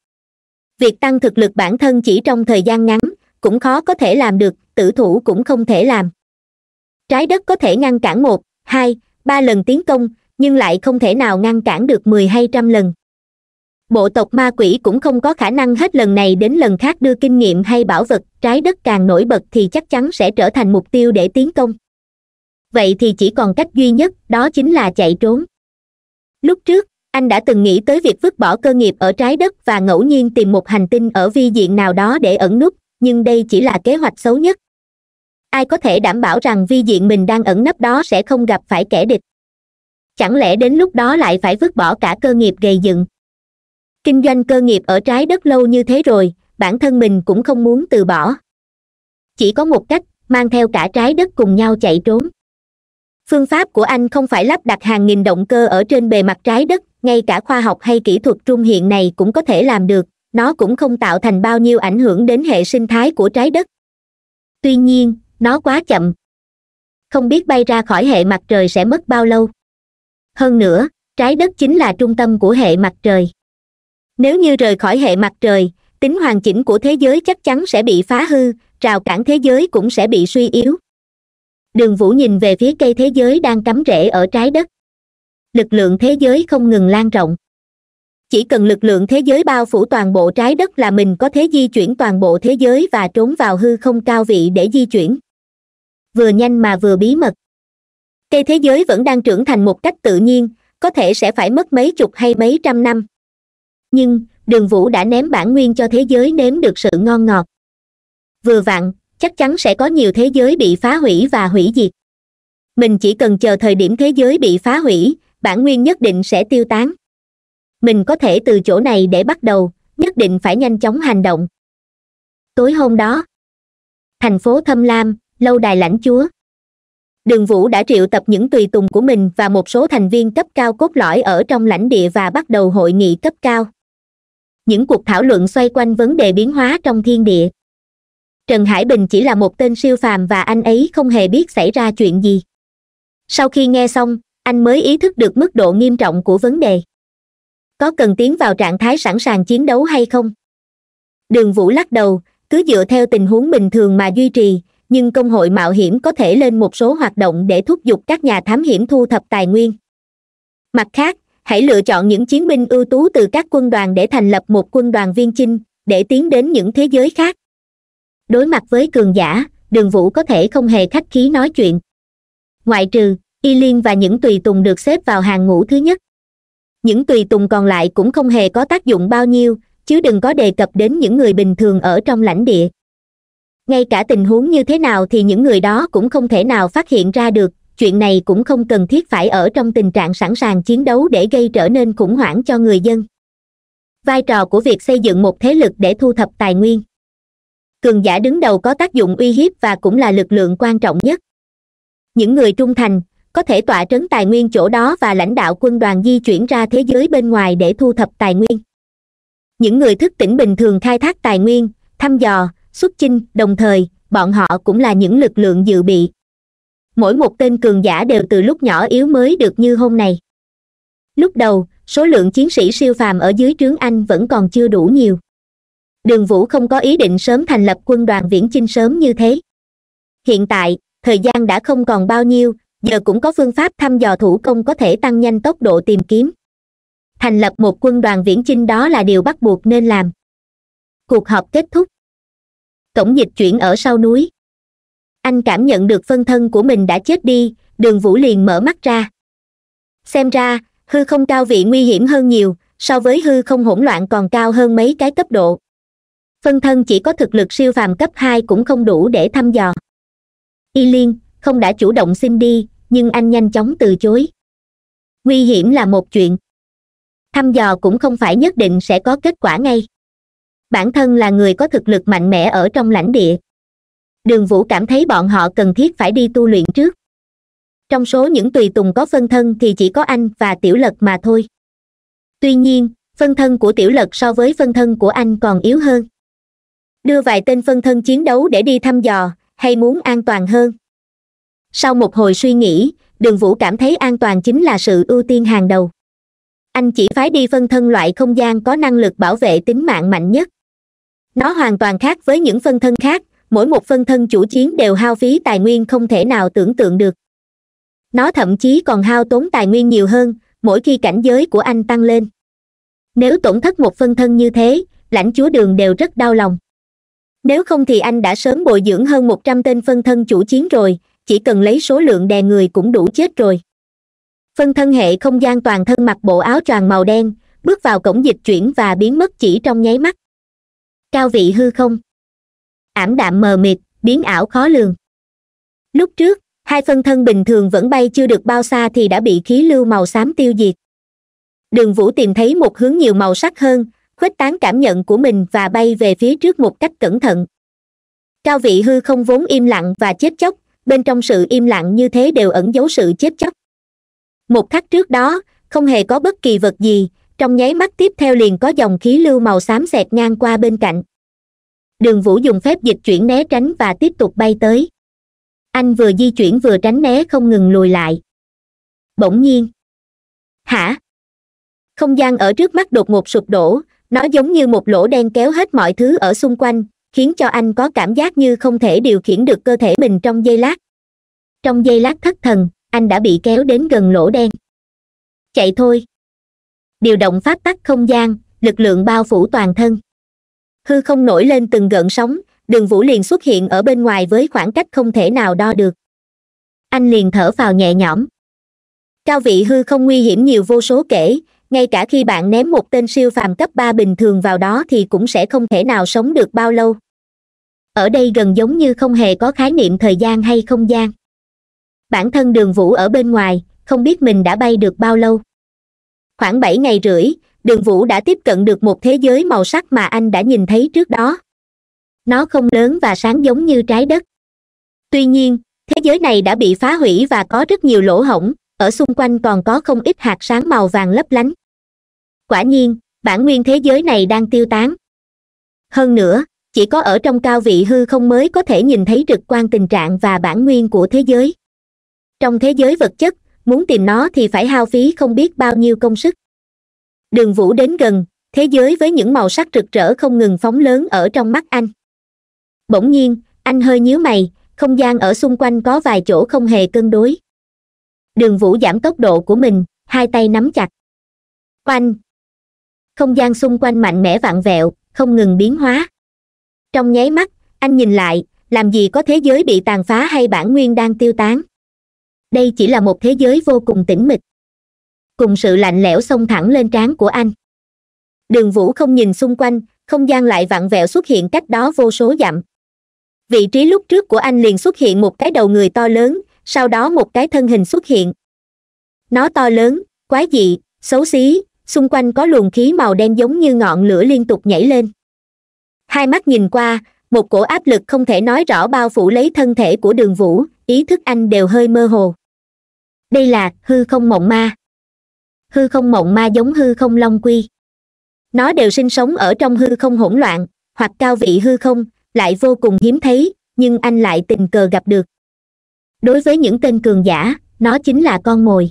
việc tăng thực lực bản thân chỉ trong thời gian ngắn cũng khó có thể làm được tử thủ cũng không thể làm trái đất có thể ngăn cản một hai ba lần tiến công nhưng lại không thể nào ngăn cản được mười hay trăm lần bộ tộc ma quỷ cũng không có khả năng hết lần này đến lần khác đưa kinh nghiệm hay bảo vật trái đất càng nổi bật thì chắc chắn sẽ trở thành mục tiêu để tiến công vậy thì chỉ còn cách duy nhất đó chính là chạy trốn lúc trước anh đã từng nghĩ tới việc vứt bỏ cơ nghiệp ở trái đất và ngẫu nhiên tìm một hành tinh ở vi diện nào đó để ẩn núp nhưng đây chỉ là kế hoạch xấu nhất ai có thể đảm bảo rằng vi diện mình đang ẩn nấp đó sẽ không gặp phải kẻ địch chẳng lẽ đến lúc đó lại phải vứt bỏ cả cơ nghiệp gầy dựng kinh doanh cơ nghiệp ở trái đất lâu như thế rồi bản thân mình cũng không muốn từ bỏ chỉ có một cách mang theo cả trái đất cùng nhau chạy trốn phương pháp của anh không phải lắp đặt hàng nghìn động cơ ở trên bề mặt trái đất ngay cả khoa học hay kỹ thuật trung hiện này cũng có thể làm được nó cũng không tạo thành bao nhiêu ảnh hưởng đến hệ sinh thái của trái đất tuy nhiên nó quá chậm không biết bay ra khỏi hệ mặt trời sẽ mất bao lâu hơn nữa trái đất chính là trung tâm của hệ mặt trời nếu như rời khỏi hệ mặt trời tính hoàn chỉnh của thế giới chắc chắn sẽ bị phá hư rào cản thế giới cũng sẽ bị suy yếu đường vũ nhìn về phía cây thế giới đang cắm rễ ở trái đất lực lượng thế giới không ngừng lan rộng chỉ cần lực lượng thế giới bao phủ toàn bộ trái đất là mình có thể di chuyển toàn bộ thế giới và trốn vào hư không cao vị để di chuyển vừa nhanh mà vừa bí mật cây thế giới vẫn đang trưởng thành một cách tự nhiên có thể sẽ phải mất mấy chục hay mấy trăm năm nhưng đường vũ đã ném bản nguyên cho thế giới nếm được sự ngon ngọt vừa vặn chắc chắn sẽ có nhiều thế giới bị phá hủy và hủy diệt mình chỉ cần chờ thời điểm thế giới bị phá hủy bản nguyên nhất định sẽ tiêu tán mình có thể từ chỗ này để bắt đầu nhất định phải nhanh chóng hành động tối hôm đó thành phố thâm lam lâu đài lãnh chúa đường vũ đã triệu tập những tùy tùng của mình và một số thành viên cấp cao cốt lõi ở trong lãnh địa và bắt đầu hội nghị cấp cao những cuộc thảo luận xoay quanh vấn đề biến hóa trong thiên địa trần hải bình chỉ là một tên siêu phàm và anh ấy không hề biết xảy ra chuyện gì sau khi nghe xong anh mới ý thức được mức độ nghiêm trọng của vấn đề có cần tiến vào trạng thái sẵn sàng chiến đấu hay không đường vũ lắc đầu cứ dựa theo tình huống bình thường mà duy trì nhưng công hội mạo hiểm có thể lên một số hoạt động để thúc giục các nhà thám hiểm thu thập tài nguyên mặt khác hãy lựa chọn những chiến binh ưu tú từ các quân đoàn để thành lập một quân đoàn viên chinh để tiến đến những thế giới khác đối mặt với cường giả đường vũ có thể không hề khách khí nói chuyện ngoại trừ y liên và những tùy tùng được xếp vào hàng ngũ thứ nhất những tùy tùng còn lại cũng không hề có tác dụng bao nhiêu chứ đừng có đề cập đến những người bình thường ở trong lãnh địa ngay cả tình huống như thế nào thì những người đó cũng không thể nào phát hiện ra được chuyện này cũng không cần thiết phải ở trong tình trạng sẵn sàng chiến đấu để gây trở nên khủng hoảng cho người dân vai trò của việc xây dựng một thế lực để thu thập tài nguyên cường giả đứng đầu có tác dụng uy hiếp và cũng là lực lượng quan trọng nhất những người trung thành có thể tỏa trấn tài nguyên chỗ đó và lãnh đạo quân đoàn di chuyển ra thế giới bên ngoài để thu thập tài nguyên những người thức tỉnh bình thường khai thác tài nguyên thăm dò xuất chinh đồng thời bọn họ cũng là những lực lượng dự bị mỗi một tên cường giả đều từ lúc nhỏ yếu mới được như hôm nay. lúc đầu số lượng chiến sĩ siêu phàm ở dưới trướng anh vẫn còn chưa đủ nhiều đường vũ không có ý định sớm thành lập quân đoàn viễn chinh sớm như thế hiện tại thời gian đã không còn bao nhiêu giờ cũng có phương pháp thăm dò thủ công có thể tăng nhanh tốc độ tìm kiếm thành lập một quân đoàn viễn chinh đó là điều bắt buộc nên làm cuộc họp kết thúc cổng dịch chuyển ở sau núi anh cảm nhận được phân thân của mình đã chết đi đường vũ liền mở mắt ra xem ra hư không cao vị nguy hiểm hơn nhiều so với hư không hỗn loạn còn cao hơn mấy cái cấp độ phân thân chỉ có thực lực siêu phàm cấp hai cũng không đủ để thăm dò y liên không đã chủ động xin đi nhưng anh nhanh chóng từ chối nguy hiểm là một chuyện thăm dò cũng không phải nhất định sẽ có kết quả ngay bản thân là người có thực lực mạnh mẽ ở trong lãnh địa đường vũ cảm thấy bọn họ cần thiết phải đi tu luyện trước trong số những tùy tùng có phân thân thì chỉ có anh và tiểu lật mà thôi tuy nhiên phân thân của tiểu lật so với phân thân của anh còn yếu hơn đưa vài tên phân thân chiến đấu để đi thăm dò hay muốn an toàn hơn sau một hồi suy nghĩ đường vũ cảm thấy an toàn chính là sự ưu tiên hàng đầu anh chỉ phái đi phân thân loại không gian có năng lực bảo vệ tính mạng mạnh nhất nó hoàn toàn khác với những phân thân khác mỗi một phân thân chủ chiến đều hao phí tài nguyên không thể nào tưởng tượng được nó thậm chí còn hao tốn tài nguyên nhiều hơn mỗi khi cảnh giới của anh tăng lên nếu tổn thất một phân thân như thế lãnh chúa đường đều rất đau lòng nếu không thì anh đã sớm bồi dưỡng hơn một trăm tên phân thân chủ chiến rồi chỉ cần lấy số lượng đè người cũng đủ chết rồi phân thân hệ không gian toàn thân mặc bộ áo choàng màu đen bước vào cổng dịch chuyển và biến mất chỉ trong nháy mắt cao vị hư không ảm đạm mờ mịt biến ảo khó lường lúc trước hai phân thân bình thường vẫn bay chưa được bao xa thì đã bị khí lưu màu xám tiêu diệt đường vũ tìm thấy một hướng nhiều màu sắc hơn khuếch tán cảm nhận của mình và bay về phía trước một cách cẩn thận cao vị hư không vốn im lặng và chết chóc bên trong sự im lặng như thế đều ẩn giấu sự chết chóc một khắc trước đó không hề có bất kỳ vật gì trong nháy mắt tiếp theo liền có dòng khí lưu màu xám xẹt ngang qua bên cạnh đường vũ dùng phép dịch chuyển né tránh và tiếp tục bay tới anh vừa di chuyển vừa tránh né không ngừng lùi lại bỗng nhiên hả không gian ở trước mắt đột ngột sụp đổ nó giống như một lỗ đen kéo hết mọi thứ ở xung quanh khiến cho anh có cảm giác như không thể điều khiển được cơ thể mình trong giây lát trong giây lát thất thần anh đã bị kéo đến gần lỗ đen chạy thôi điều động phát tắc không gian lực lượng bao phủ toàn thân hư không nổi lên từng gợn sóng đường vũ liền xuất hiện ở bên ngoài với khoảng cách không thể nào đo được anh liền thở vào nhẹ nhõm cao vị hư không nguy hiểm nhiều vô số kể ngay cả khi bạn ném một tên siêu phàm cấp ba bình thường vào đó thì cũng sẽ không thể nào sống được bao lâu ở đây gần giống như không hề có khái niệm thời gian hay không gian bản thân đường vũ ở bên ngoài không biết mình đã bay được bao lâu khoảng bảy ngày rưỡi đường vũ đã tiếp cận được một thế giới màu sắc mà anh đã nhìn thấy trước đó nó không lớn và sáng giống như trái đất tuy nhiên thế giới này đã bị phá hủy và có rất nhiều lỗ hổng ở xung quanh còn có không ít hạt sáng màu vàng lấp lánh quả nhiên bản nguyên thế giới này đang tiêu tán hơn nữa chỉ có ở trong cao vị hư không mới có thể nhìn thấy trực quan tình trạng và bản nguyên của thế giới trong thế giới vật chất muốn tìm nó thì phải hao phí không biết bao nhiêu công sức đường vũ đến gần thế giới với những màu sắc rực rỡ không ngừng phóng lớn ở trong mắt anh bỗng nhiên anh hơi nhíu mày không gian ở xung quanh có vài chỗ không hề cân đối đường vũ giảm tốc độ của mình hai tay nắm chặt oanh không gian xung quanh mạnh mẽ vặn vẹo không ngừng biến hóa trong nháy mắt anh nhìn lại làm gì có thế giới bị tàn phá hay bản nguyên đang tiêu tán đây chỉ là một thế giới vô cùng tĩnh mịch cùng sự lạnh lẽo xông thẳng lên trán của anh đường vũ không nhìn xung quanh không gian lại vặn vẹo xuất hiện cách đó vô số dặm vị trí lúc trước của anh liền xuất hiện một cái đầu người to lớn sau đó một cái thân hình xuất hiện nó to lớn quái dị xấu xí xung quanh có luồng khí màu đen giống như ngọn lửa liên tục nhảy lên hai mắt nhìn qua một cổ áp lực không thể nói rõ bao phủ lấy thân thể của đường vũ ý thức anh đều hơi mơ hồ đây là hư không mộng ma hư không mộng ma giống hư không long quy nó đều sinh sống ở trong hư không hỗn loạn hoặc cao vị hư không lại vô cùng hiếm thấy nhưng anh lại tình cờ gặp được đối với những tên cường giả nó chính là con mồi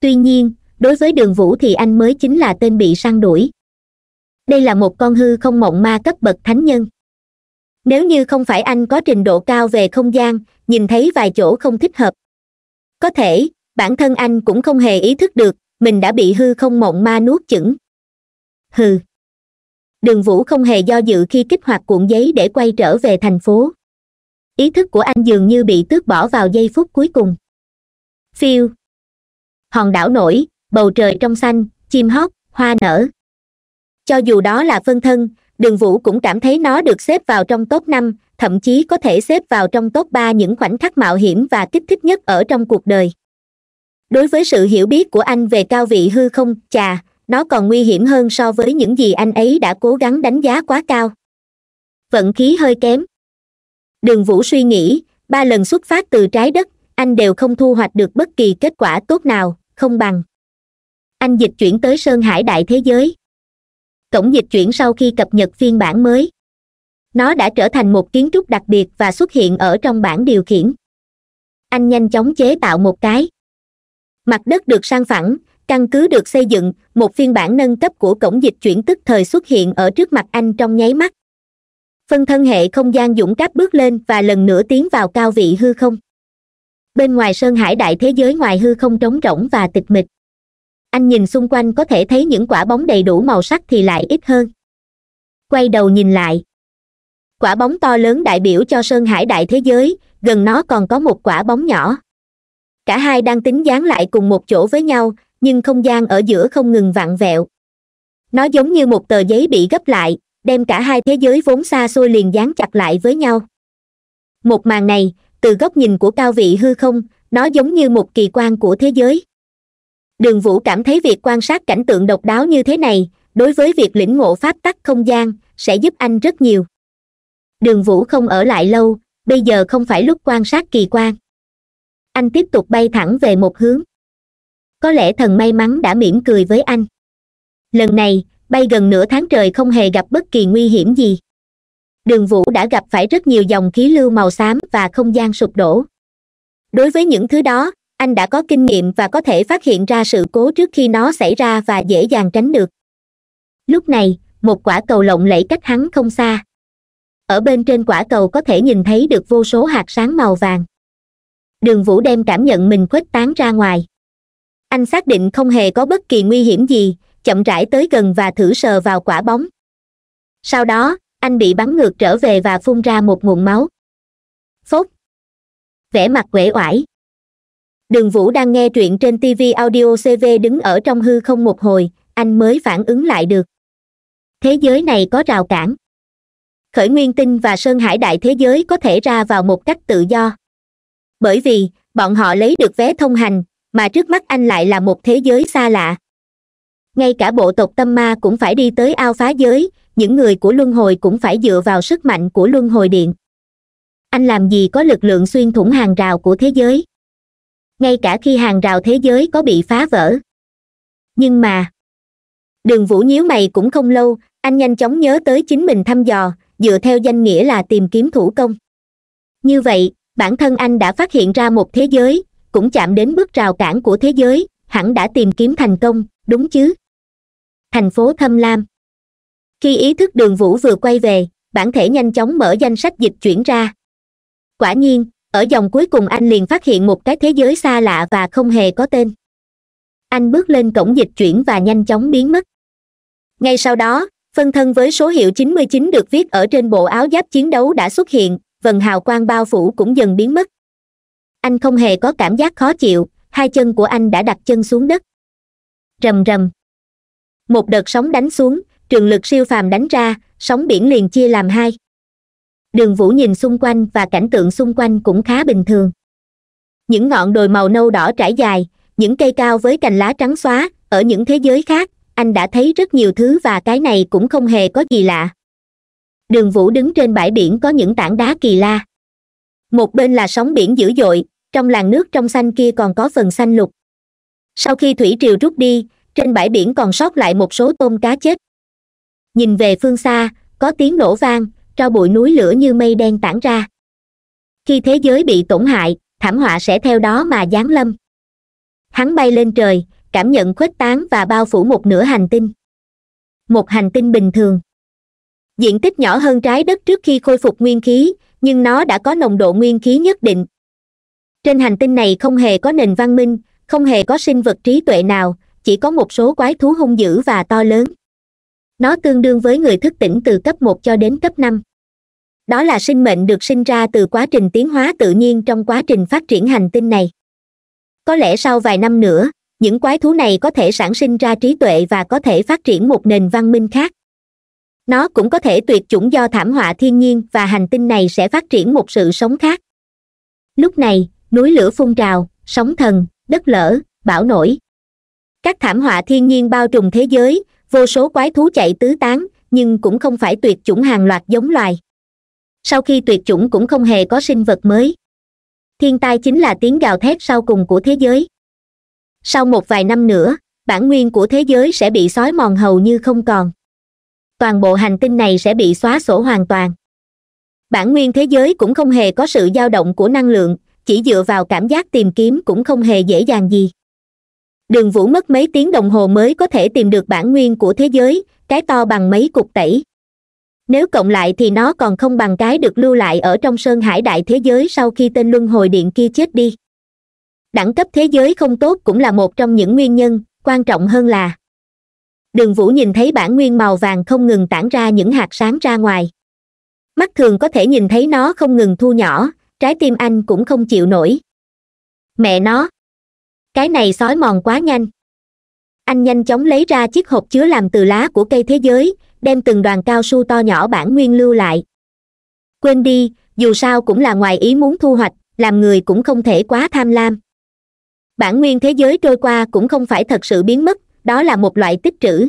tuy nhiên đối với đường vũ thì anh mới chính là tên bị săn đuổi đây là một con hư không mộng ma cấp bậc thánh nhân nếu như không phải anh có trình độ cao về không gian nhìn thấy vài chỗ không thích hợp có thể bản thân anh cũng không hề ý thức được mình đã bị hư không mộng ma nuốt chửng hừ đường vũ không hề do dự khi kích hoạt cuộn giấy để quay trở về thành phố ý thức của anh dường như bị tước bỏ vào giây phút cuối cùng phiêu hòn đảo nổi bầu trời trong xanh chim hót hoa nở cho dù đó là phân thân đường vũ cũng cảm thấy nó được xếp vào trong top năm thậm chí có thể xếp vào trong top ba những khoảnh khắc mạo hiểm và kích thích nhất ở trong cuộc đời đối với sự hiểu biết của anh về cao vị hư không chà nó còn nguy hiểm hơn so với những gì anh ấy đã cố gắng đánh giá quá cao vận khí hơi kém đường vũ suy nghĩ ba lần xuất phát từ trái đất anh đều không thu hoạch được bất kỳ kết quả tốt nào không bằng anh dịch chuyển tới sơn hải đại thế giới cổng dịch chuyển sau khi cập nhật phiên bản mới nó đã trở thành một kiến trúc đặc biệt và xuất hiện ở trong bản điều khiển anh nhanh chóng chế tạo một cái mặt đất được sang phẳng căn cứ được xây dựng một phiên bản nâng cấp của cổng dịch chuyển tức thời xuất hiện ở trước mặt anh trong nháy mắt phân thân hệ không gian dũng cáp bước lên và lần nữa tiến vào cao vị hư không bên ngoài sơn hải đại thế giới ngoài hư không trống rỗng và tịch mịch anh nhìn xung quanh có thể thấy những quả bóng đầy đủ màu sắc thì lại ít hơn quay đầu nhìn lại quả bóng to lớn đại biểu cho sơn hải đại thế giới gần nó còn có một quả bóng nhỏ cả hai đang tính dán lại cùng một chỗ với nhau nhưng không gian ở giữa không ngừng vặn vẹo nó giống như một tờ giấy bị gấp lại đem cả hai thế giới vốn xa xôi liền dán chặt lại với nhau một màn này từ góc nhìn của cao vị hư không nó giống như một kỳ quan của thế giới đường vũ cảm thấy việc quan sát cảnh tượng độc đáo như thế này đối với việc lĩnh ngộ pháp tắc không gian sẽ giúp anh rất nhiều đường vũ không ở lại lâu bây giờ không phải lúc quan sát kỳ quan anh tiếp tục bay thẳng về một hướng có lẽ thần may mắn đã mỉm cười với anh lần này bay gần nửa tháng trời không hề gặp bất kỳ nguy hiểm gì đường vũ đã gặp phải rất nhiều dòng khí lưu màu xám và không gian sụp đổ đối với những thứ đó anh đã có kinh nghiệm và có thể phát hiện ra sự cố trước khi nó xảy ra và dễ dàng tránh được lúc này một quả cầu lộng lẫy cách hắn không xa ở bên trên quả cầu có thể nhìn thấy được vô số hạt sáng màu vàng đường vũ đem cảm nhận mình khuếch tán ra ngoài anh xác định không hề có bất kỳ nguy hiểm gì chậm rãi tới gần và thử sờ vào quả bóng sau đó anh bị bắn ngược trở về và phun ra một nguồn máu phốt vẻ mặt uể oải đường vũ đang nghe truyện trên tv audio cv đứng ở trong hư không một hồi anh mới phản ứng lại được thế giới này có rào cản khởi nguyên tinh và sơn hải đại thế giới có thể ra vào một cách tự do bởi vì bọn họ lấy được vé thông hành mà trước mắt anh lại là một thế giới xa lạ ngay cả bộ tộc tâm ma cũng phải đi tới ao phá giới những người của luân hồi cũng phải dựa vào sức mạnh của luân hồi điện anh làm gì có lực lượng xuyên thủng hàng rào của thế giới ngay cả khi hàng rào thế giới có bị phá vỡ nhưng mà đường vũ nhíu mày cũng không lâu anh nhanh chóng nhớ tới chính mình thăm dò dựa theo danh nghĩa là tìm kiếm thủ công như vậy bản thân anh đã phát hiện ra một thế giới cũng chạm đến bước rào cản của thế giới hẳn đã tìm kiếm thành công đúng chứ thành phố thâm lam khi ý thức đường vũ vừa quay về bản thể nhanh chóng mở danh sách dịch chuyển ra quả nhiên ở dòng cuối cùng anh liền phát hiện một cái thế giới xa lạ và không hề có tên anh bước lên cổng dịch chuyển và nhanh chóng biến mất ngay sau đó phân thân với số hiệu 99 được viết ở trên bộ áo giáp chiến đấu đã xuất hiện vần hào quang bao phủ cũng dần biến mất anh không hề có cảm giác khó chịu hai chân của anh đã đặt chân xuống đất rầm rầm một đợt sóng đánh xuống trường lực siêu phàm đánh ra sóng biển liền chia làm hai đường vũ nhìn xung quanh và cảnh tượng xung quanh cũng khá bình thường những ngọn đồi màu nâu đỏ trải dài những cây cao với cành lá trắng xóa ở những thế giới khác anh đã thấy rất nhiều thứ và cái này cũng không hề có gì lạ đường vũ đứng trên bãi biển có những tảng đá kỳ la một bên là sóng biển dữ dội trong làn nước trong xanh kia còn có phần xanh lục sau khi thủy triều rút đi trên bãi biển còn sót lại một số tôm cá chết nhìn về phương xa có tiếng nổ vang cho bụi núi lửa như mây đen tản ra khi thế giới bị tổn hại thảm họa sẽ theo đó mà giáng lâm hắn bay lên trời cảm nhận khuếch tán và bao phủ một nửa hành tinh một hành tinh bình thường diện tích nhỏ hơn trái đất trước khi khôi phục nguyên khí nhưng nó đã có nồng độ nguyên khí nhất định trên hành tinh này không hề có nền văn minh không hề có sinh vật trí tuệ nào chỉ có một số quái thú hung dữ và to lớn nó tương đương với người thức tỉnh từ cấp một cho đến cấp năm đó là sinh mệnh được sinh ra từ quá trình tiến hóa tự nhiên trong quá trình phát triển hành tinh này có lẽ sau vài năm nữa những quái thú này có thể sản sinh ra trí tuệ và có thể phát triển một nền văn minh khác nó cũng có thể tuyệt chủng do thảm họa thiên nhiên và hành tinh này sẽ phát triển một sự sống khác lúc này núi lửa phun trào sóng thần đất lở bão nổi các thảm họa thiên nhiên bao trùm thế giới vô số quái thú chạy tứ tán nhưng cũng không phải tuyệt chủng hàng loạt giống loài sau khi tuyệt chủng cũng không hề có sinh vật mới thiên tai chính là tiếng gào thét sau cùng của thế giới sau một vài năm nữa bản nguyên của thế giới sẽ bị xói mòn hầu như không còn toàn bộ hành tinh này sẽ bị xóa sổ hoàn toàn bản nguyên thế giới cũng không hề có sự dao động của năng lượng chỉ dựa vào cảm giác tìm kiếm cũng không hề dễ dàng gì đường vũ mất mấy tiếng đồng hồ mới có thể tìm được bản nguyên của thế giới cái to bằng mấy cục tẩy nếu cộng lại thì nó còn không bằng cái được lưu lại ở trong sơn hải đại thế giới sau khi tên luân hồi điện kia chết đi đẳng cấp thế giới không tốt cũng là một trong những nguyên nhân quan trọng hơn là đường vũ nhìn thấy bản nguyên màu vàng không ngừng tản ra những hạt sáng ra ngoài mắt thường có thể nhìn thấy nó không ngừng thu nhỏ trái tim anh cũng không chịu nổi mẹ nó cái này sói mòn quá nhanh anh nhanh chóng lấy ra chiếc hộp chứa làm từ lá của cây thế giới đem từng đoàn cao su to nhỏ bản nguyên lưu lại quên đi dù sao cũng là ngoài ý muốn thu hoạch làm người cũng không thể quá tham lam bản nguyên thế giới trôi qua cũng không phải thật sự biến mất đó là một loại tích trữ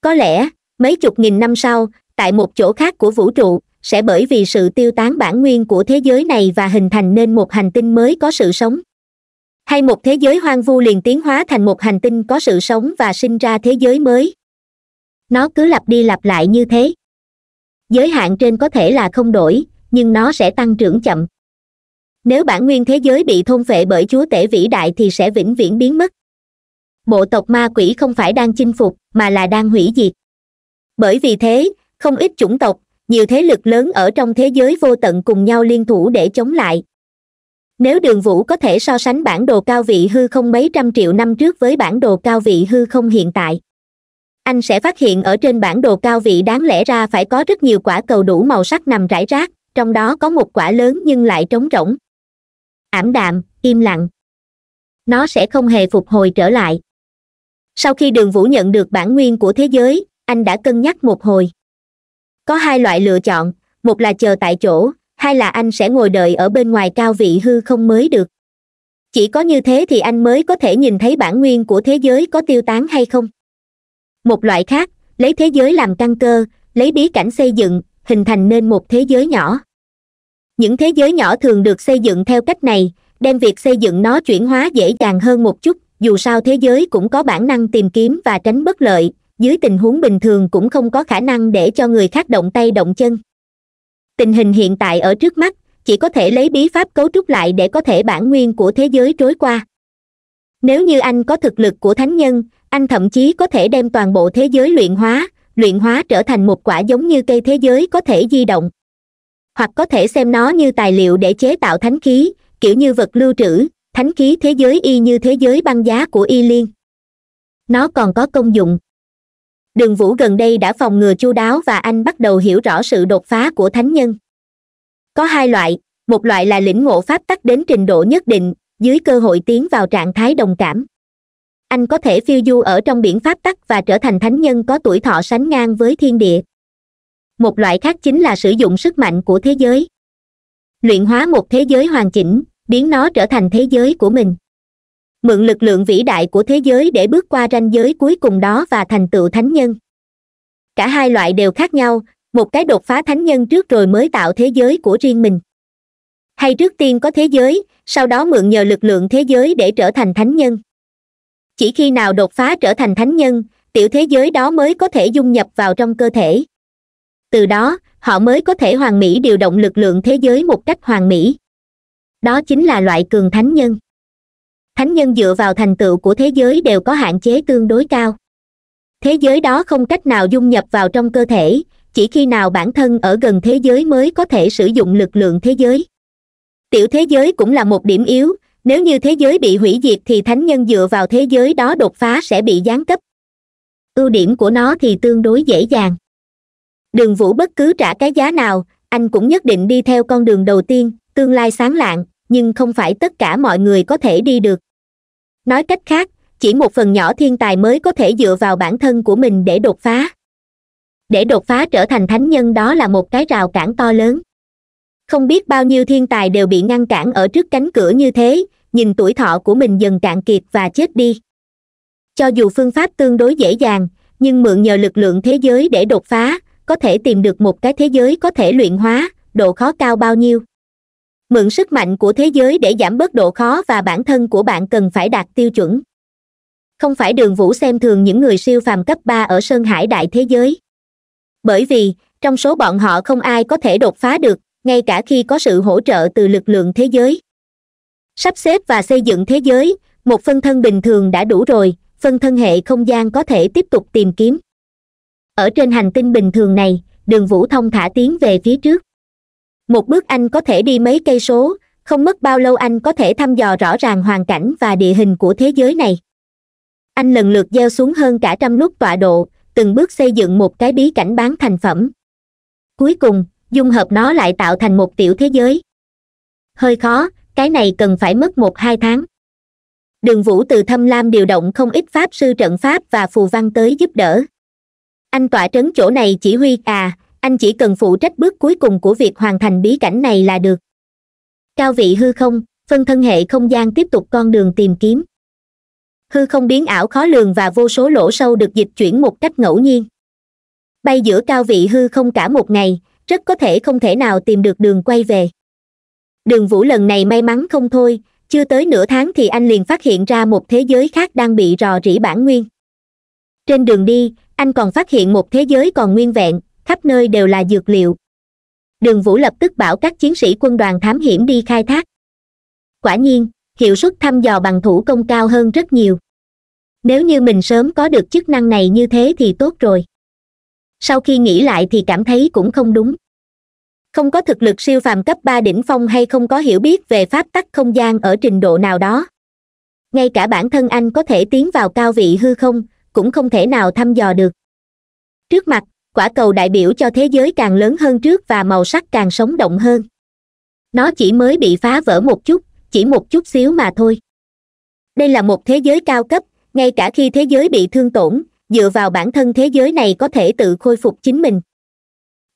có lẽ mấy chục nghìn năm sau tại một chỗ khác của vũ trụ sẽ bởi vì sự tiêu tán bản nguyên của thế giới này và hình thành nên một hành tinh mới có sự sống hay một thế giới hoang vu liền tiến hóa thành một hành tinh có sự sống và sinh ra thế giới mới nó cứ lặp đi lặp lại như thế giới hạn trên có thể là không đổi nhưng nó sẽ tăng trưởng chậm nếu bản nguyên thế giới bị thôn phệ bởi chúa tể vĩ đại thì sẽ vĩnh viễn biến mất bộ tộc ma quỷ không phải đang chinh phục mà là đang hủy diệt bởi vì thế không ít chủng tộc nhiều thế lực lớn ở trong thế giới vô tận cùng nhau liên thủ để chống lại nếu đường vũ có thể so sánh bản đồ cao vị hư không mấy trăm triệu năm trước với bản đồ cao vị hư không hiện tại anh sẽ phát hiện ở trên bản đồ cao vị đáng lẽ ra phải có rất nhiều quả cầu đủ màu sắc nằm rải rác trong đó có một quả lớn nhưng lại trống rỗng ảm đạm im lặng nó sẽ không hề phục hồi trở lại sau khi đường vũ nhận được bản nguyên của thế giới anh đã cân nhắc một hồi có hai loại lựa chọn một là chờ tại chỗ hai là anh sẽ ngồi đợi ở bên ngoài cao vị hư không mới được chỉ có như thế thì anh mới có thể nhìn thấy bản nguyên của thế giới có tiêu tán hay không một loại khác lấy thế giới làm căn cơ lấy bí cảnh xây dựng hình thành nên một thế giới nhỏ những thế giới nhỏ thường được xây dựng theo cách này đem việc xây dựng nó chuyển hóa dễ dàng hơn một chút dù sao thế giới cũng có bản năng tìm kiếm và tránh bất lợi dưới tình huống bình thường cũng không có khả năng để cho người khác động tay động chân tình hình hiện tại ở trước mắt chỉ có thể lấy bí pháp cấu trúc lại để có thể bản nguyên của thế giới trối qua nếu như anh có thực lực của thánh nhân anh thậm chí có thể đem toàn bộ thế giới luyện hóa luyện hóa trở thành một quả giống như cây thế giới có thể di động hoặc có thể xem nó như tài liệu để chế tạo thánh khí kiểu như vật lưu trữ thánh khí thế giới y như thế giới băng giá của y liên nó còn có công dụng đường vũ gần đây đã phòng ngừa chu đáo và anh bắt đầu hiểu rõ sự đột phá của thánh nhân có hai loại một loại là lĩnh ngộ pháp tắc đến trình độ nhất định dưới cơ hội tiến vào trạng thái đồng cảm anh có thể phiêu du ở trong biển pháp tắc và trở thành thánh nhân có tuổi thọ sánh ngang với thiên địa một loại khác chính là sử dụng sức mạnh của thế giới luyện hóa một thế giới hoàn chỉnh biến nó trở thành thế giới của mình mượn lực lượng vĩ đại của thế giới để bước qua ranh giới cuối cùng đó và thành tựu thánh nhân cả hai loại đều khác nhau một cái đột phá thánh nhân trước rồi mới tạo thế giới của riêng mình hay trước tiên có thế giới sau đó mượn nhờ lực lượng thế giới để trở thành thánh nhân chỉ khi nào đột phá trở thành thánh nhân tiểu thế giới đó mới có thể dung nhập vào trong cơ thể từ đó họ mới có thể hoàn mỹ điều động lực lượng thế giới một cách hoàn mỹ đó chính là loại cường thánh nhân thánh nhân dựa vào thành tựu của thế giới đều có hạn chế tương đối cao thế giới đó không cách nào dung nhập vào trong cơ thể chỉ khi nào bản thân ở gần thế giới mới có thể sử dụng lực lượng thế giới tiểu thế giới cũng là một điểm yếu nếu như thế giới bị hủy diệt thì thánh nhân dựa vào thế giới đó đột phá sẽ bị gián cấp ưu điểm của nó thì tương đối dễ dàng đường vũ bất cứ trả cái giá nào anh cũng nhất định đi theo con đường đầu tiên tương lai sáng lạng nhưng không phải tất cả mọi người có thể đi được nói cách khác chỉ một phần nhỏ thiên tài mới có thể dựa vào bản thân của mình để đột phá để đột phá trở thành thánh nhân đó là một cái rào cản to lớn không biết bao nhiêu thiên tài đều bị ngăn cản ở trước cánh cửa như thế nhìn tuổi thọ của mình dần cạn kiệt và chết đi cho dù phương pháp tương đối dễ dàng nhưng mượn nhờ lực lượng thế giới để đột phá có thể tìm được một cái thế giới có thể luyện hóa độ khó cao bao nhiêu mượn sức mạnh của thế giới để giảm bớt độ khó và bản thân của bạn cần phải đạt tiêu chuẩn không phải đường vũ xem thường những người siêu phàm cấp ba ở sơn hải đại thế giới bởi vì trong số bọn họ không ai có thể đột phá được ngay cả khi có sự hỗ trợ từ lực lượng thế giới sắp xếp và xây dựng thế giới một phân thân bình thường đã đủ rồi phân thân hệ không gian có thể tiếp tục tìm kiếm ở trên hành tinh bình thường này đường vũ thông thả tiến về phía trước một bước anh có thể đi mấy cây số không mất bao lâu anh có thể thăm dò rõ ràng hoàn cảnh và địa hình của thế giới này anh lần lượt gieo xuống hơn cả trăm nút tọa độ từng bước xây dựng một cái bí cảnh bán thành phẩm cuối cùng dung hợp nó lại tạo thành một tiểu thế giới hơi khó cái này cần phải mất một hai tháng đường vũ từ thâm lam điều động không ít pháp sư trận pháp và phù văn tới giúp đỡ anh tọa trấn chỗ này chỉ huy à anh chỉ cần phụ trách bước cuối cùng của việc hoàn thành bí cảnh này là được cao vị hư không phân thân hệ không gian tiếp tục con đường tìm kiếm hư không biến ảo khó lường và vô số lỗ sâu được dịch chuyển một cách ngẫu nhiên bay giữa cao vị hư không cả một ngày rất có thể không thể nào tìm được đường quay về đường vũ lần này may mắn không thôi chưa tới nửa tháng thì anh liền phát hiện ra một thế giới khác đang bị rò rỉ bản nguyên trên đường đi anh còn phát hiện một thế giới còn nguyên vẹn khắp nơi đều là dược liệu đường vũ lập tức bảo các chiến sĩ quân đoàn thám hiểm đi khai thác quả nhiên hiệu suất thăm dò bằng thủ công cao hơn rất nhiều nếu như mình sớm có được chức năng này như thế thì tốt rồi sau khi nghĩ lại thì cảm thấy cũng không đúng không có thực lực siêu phàm cấp ba đỉnh phong hay không có hiểu biết về pháp tắc không gian ở trình độ nào đó ngay cả bản thân anh có thể tiến vào cao vị hư không cũng không thể nào thăm dò được trước mặt quả cầu đại biểu cho thế giới càng lớn hơn trước và màu sắc càng sống động hơn nó chỉ mới bị phá vỡ một chút chỉ một chút xíu mà thôi đây là một thế giới cao cấp ngay cả khi thế giới bị thương tổn dựa vào bản thân thế giới này có thể tự khôi phục chính mình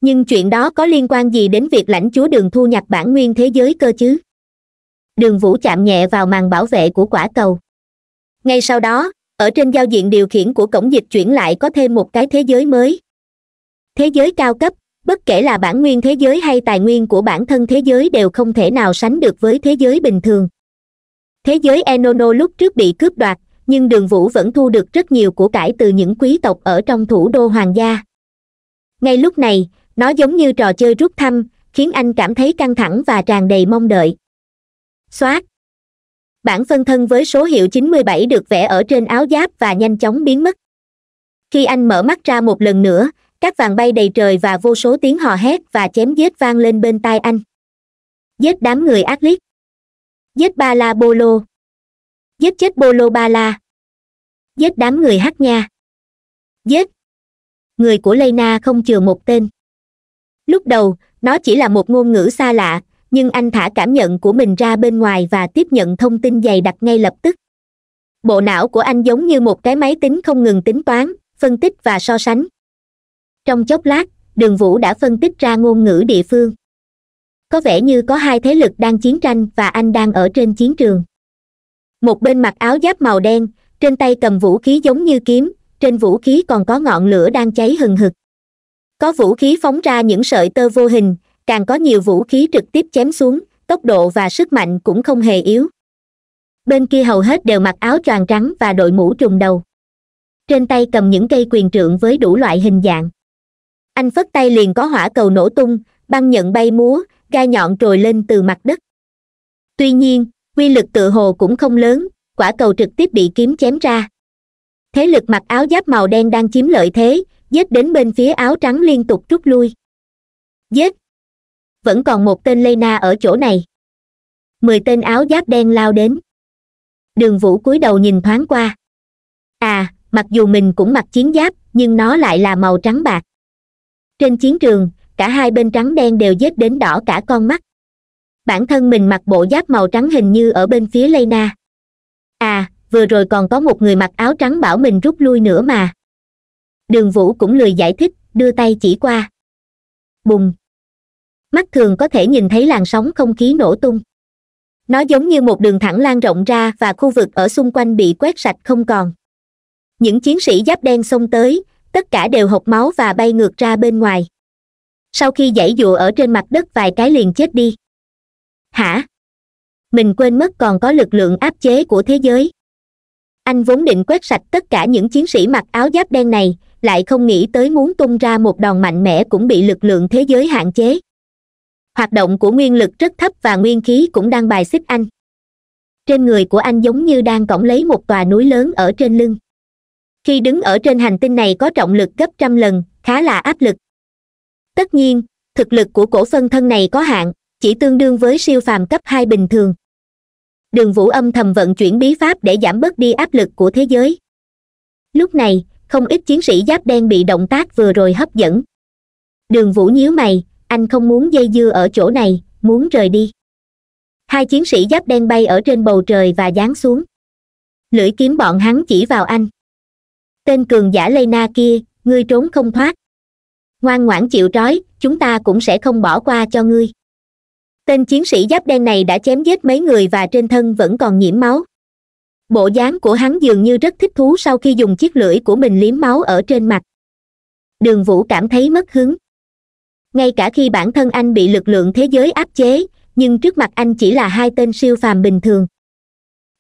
nhưng chuyện đó có liên quan gì đến việc lãnh chúa đường thu nhập bản nguyên thế giới cơ chứ đường vũ chạm nhẹ vào màn bảo vệ của quả cầu ngay sau đó ở trên giao diện điều khiển của cổng dịch chuyển lại có thêm một cái thế giới mới thế giới cao cấp bất kể là bản nguyên thế giới hay tài nguyên của bản thân thế giới đều không thể nào sánh được với thế giới bình thường thế giới enono lúc trước bị cướp đoạt nhưng đường vũ vẫn thu được rất nhiều của cải từ những quý tộc ở trong thủ đô hoàng gia ngay lúc này nó giống như trò chơi rút thăm khiến anh cảm thấy căng thẳng và tràn đầy mong đợi xoát bản phân thân với số hiệu 97 được vẽ ở trên áo giáp và nhanh chóng biến mất khi anh mở mắt ra một lần nữa các vàng bay đầy trời và vô số tiếng hò hét và chém giết vang lên bên tai anh giết đám người ác liếc giết ba la bolo. giết chết bolo ba la giết đám người hát nha giết người của lena không chừa một tên lúc đầu nó chỉ là một ngôn ngữ xa lạ nhưng anh thả cảm nhận của mình ra bên ngoài và tiếp nhận thông tin dày đặc ngay lập tức bộ não của anh giống như một cái máy tính không ngừng tính toán phân tích và so sánh trong chốc lát đường vũ đã phân tích ra ngôn ngữ địa phương có vẻ như có hai thế lực đang chiến tranh và anh đang ở trên chiến trường một bên mặc áo giáp màu đen trên tay cầm vũ khí giống như kiếm trên vũ khí còn có ngọn lửa đang cháy hừng hực có vũ khí phóng ra những sợi tơ vô hình càng có nhiều vũ khí trực tiếp chém xuống tốc độ và sức mạnh cũng không hề yếu bên kia hầu hết đều mặc áo choàng trắng và đội mũ trùm đầu trên tay cầm những cây quyền trượng với đủ loại hình dạng anh phất tay liền có hỏa cầu nổ tung băng nhận bay múa gai nhọn trồi lên từ mặt đất tuy nhiên quy lực tự hồ cũng không lớn quả cầu trực tiếp bị kiếm chém ra thế lực mặc áo giáp màu đen đang chiếm lợi thế giết đến bên phía áo trắng liên tục rút lui giết vẫn còn một tên lê na ở chỗ này mười tên áo giáp đen lao đến đường vũ cúi đầu nhìn thoáng qua à mặc dù mình cũng mặc chiến giáp nhưng nó lại là màu trắng bạc trên chiến trường cả hai bên trắng đen đều dết đến đỏ cả con mắt bản thân mình mặc bộ giáp màu trắng hình như ở bên phía lây na à vừa rồi còn có một người mặc áo trắng bảo mình rút lui nữa mà đường vũ cũng lười giải thích đưa tay chỉ qua bùng mắt thường có thể nhìn thấy làn sóng không khí nổ tung nó giống như một đường thẳng lan rộng ra và khu vực ở xung quanh bị quét sạch không còn những chiến sĩ giáp đen xông tới tất cả đều hộc máu và bay ngược ra bên ngoài sau khi giãy dụa ở trên mặt đất vài cái liền chết đi hả mình quên mất còn có lực lượng áp chế của thế giới anh vốn định quét sạch tất cả những chiến sĩ mặc áo giáp đen này lại không nghĩ tới muốn tung ra một đòn mạnh mẽ cũng bị lực lượng thế giới hạn chế hoạt động của nguyên lực rất thấp và nguyên khí cũng đang bài xích anh trên người của anh giống như đang cõng lấy một tòa núi lớn ở trên lưng khi đứng ở trên hành tinh này có trọng lực gấp trăm lần khá là áp lực tất nhiên thực lực của cổ phân thân này có hạn chỉ tương đương với siêu phàm cấp hai bình thường đường vũ âm thầm vận chuyển bí pháp để giảm bớt đi áp lực của thế giới lúc này không ít chiến sĩ giáp đen bị động tác vừa rồi hấp dẫn đường vũ nhíu mày anh không muốn dây dưa ở chỗ này muốn rời đi hai chiến sĩ giáp đen bay ở trên bầu trời và giáng xuống lưỡi kiếm bọn hắn chỉ vào anh tên cường giả lây kia ngươi trốn không thoát ngoan ngoãn chịu trói chúng ta cũng sẽ không bỏ qua cho ngươi tên chiến sĩ giáp đen này đã chém giết mấy người và trên thân vẫn còn nhiễm máu bộ dáng của hắn dường như rất thích thú sau khi dùng chiếc lưỡi của mình liếm máu ở trên mặt đường vũ cảm thấy mất hứng ngay cả khi bản thân anh bị lực lượng thế giới áp chế nhưng trước mặt anh chỉ là hai tên siêu phàm bình thường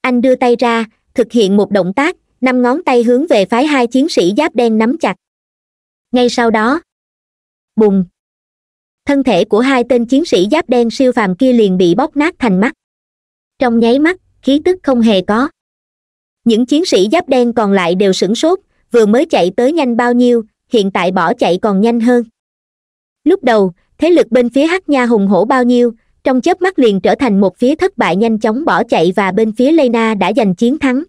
anh đưa tay ra thực hiện một động tác năm ngón tay hướng về phái hai chiến sĩ giáp đen nắm chặt ngay sau đó bùng thân thể của hai tên chiến sĩ giáp đen siêu phàm kia liền bị bóc nát thành mắt trong nháy mắt khí tức không hề có những chiến sĩ giáp đen còn lại đều sửng sốt vừa mới chạy tới nhanh bao nhiêu hiện tại bỏ chạy còn nhanh hơn lúc đầu thế lực bên phía hắc nha hùng hổ bao nhiêu trong chớp mắt liền trở thành một phía thất bại nhanh chóng bỏ chạy và bên phía lê đã giành chiến thắng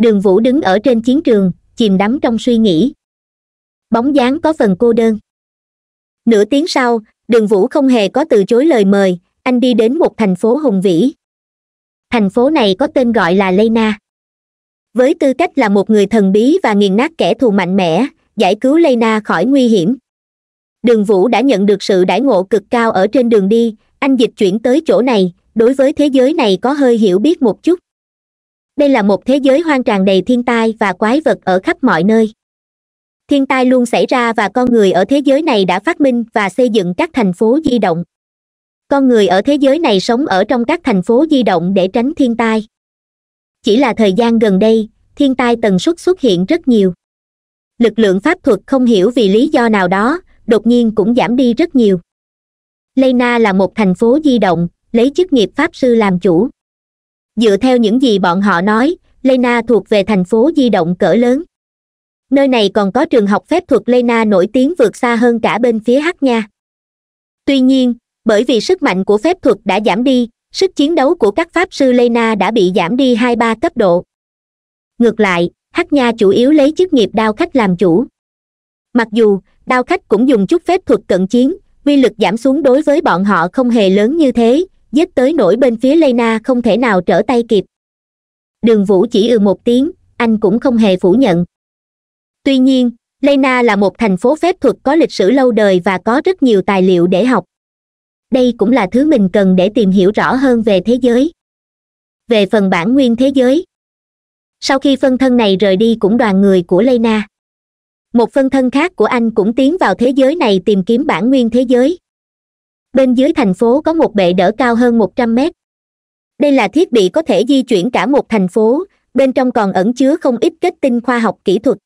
đường vũ đứng ở trên chiến trường chìm đắm trong suy nghĩ bóng dáng có phần cô đơn nửa tiếng sau đường vũ không hề có từ chối lời mời anh đi đến một thành phố hùng vĩ thành phố này có tên gọi là lena với tư cách là một người thần bí và nghiền nát kẻ thù mạnh mẽ giải cứu lena khỏi nguy hiểm đường vũ đã nhận được sự đãi ngộ cực cao ở trên đường đi anh dịch chuyển tới chỗ này đối với thế giới này có hơi hiểu biết một chút đây là một thế giới hoang tràn đầy thiên tai và quái vật ở khắp mọi nơi thiên tai luôn xảy ra và con người ở thế giới này đã phát minh và xây dựng các thành phố di động con người ở thế giới này sống ở trong các thành phố di động để tránh thiên tai chỉ là thời gian gần đây thiên tai tần suất xuất hiện rất nhiều lực lượng pháp thuật không hiểu vì lý do nào đó đột nhiên cũng giảm đi rất nhiều lena là một thành phố di động lấy chức nghiệp pháp sư làm chủ dựa theo những gì bọn họ nói lena thuộc về thành phố di động cỡ lớn nơi này còn có trường học phép thuật lena nổi tiếng vượt xa hơn cả bên phía hắc nha tuy nhiên bởi vì sức mạnh của phép thuật đã giảm đi sức chiến đấu của các pháp sư lena đã bị giảm đi hai ba cấp độ ngược lại hắc nha chủ yếu lấy chức nghiệp đao khách làm chủ mặc dù đao khách cũng dùng chút phép thuật cận chiến uy lực giảm xuống đối với bọn họ không hề lớn như thế dứt tới nổi bên phía lena không thể nào trở tay kịp đường vũ chỉ ừ một tiếng anh cũng không hề phủ nhận tuy nhiên lena là một thành phố phép thuật có lịch sử lâu đời và có rất nhiều tài liệu để học đây cũng là thứ mình cần để tìm hiểu rõ hơn về thế giới về phần bản nguyên thế giới sau khi phân thân này rời đi cũng đoàn người của lena một phân thân khác của anh cũng tiến vào thế giới này tìm kiếm bản nguyên thế giới bên dưới thành phố có một bệ đỡ cao hơn một trăm mét đây là thiết bị có thể di chuyển cả một thành phố bên trong còn ẩn chứa không ít kết tinh khoa học kỹ thuật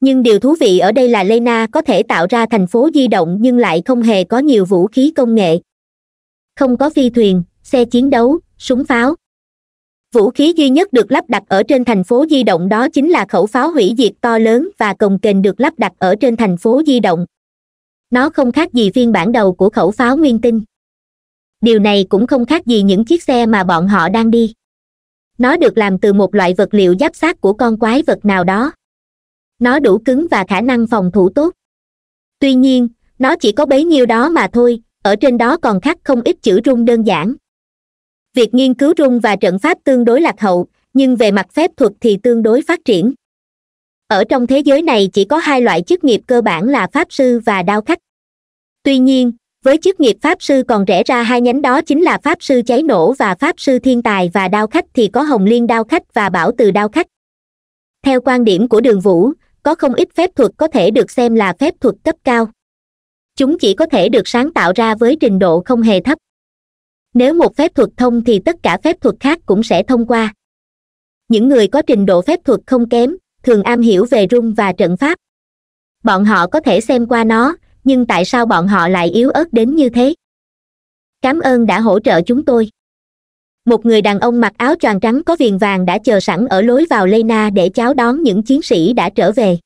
nhưng điều thú vị ở đây là lena có thể tạo ra thành phố di động nhưng lại không hề có nhiều vũ khí công nghệ không có phi thuyền xe chiến đấu súng pháo vũ khí duy nhất được lắp đặt ở trên thành phố di động đó chính là khẩu pháo hủy diệt to lớn và cồng kềnh được lắp đặt ở trên thành phố di động nó không khác gì phiên bản đầu của khẩu pháo nguyên tinh điều này cũng không khác gì những chiếc xe mà bọn họ đang đi nó được làm từ một loại vật liệu giáp sát của con quái vật nào đó nó đủ cứng và khả năng phòng thủ tốt tuy nhiên nó chỉ có bấy nhiêu đó mà thôi ở trên đó còn khắc không ít chữ rung đơn giản việc nghiên cứu rung và trận pháp tương đối lạc hậu nhưng về mặt phép thuật thì tương đối phát triển ở trong thế giới này chỉ có hai loại chức nghiệp cơ bản là pháp sư và đao khách tuy nhiên với chức nghiệp pháp sư còn rẽ ra hai nhánh đó chính là pháp sư cháy nổ và pháp sư thiên tài và đao khách thì có hồng liên đao khách và bảo từ đao khách theo quan điểm của đường vũ có không ít phép thuật có thể được xem là phép thuật cấp cao chúng chỉ có thể được sáng tạo ra với trình độ không hề thấp nếu một phép thuật thông thì tất cả phép thuật khác cũng sẽ thông qua những người có trình độ phép thuật không kém thường am hiểu về rung và trận pháp bọn họ có thể xem qua nó nhưng tại sao bọn họ lại yếu ớt đến như thế cảm ơn đã hỗ trợ chúng tôi một người đàn ông mặc áo choàng trắng có viền vàng đã chờ sẵn ở lối vào lena để cháo đón những chiến sĩ đã trở về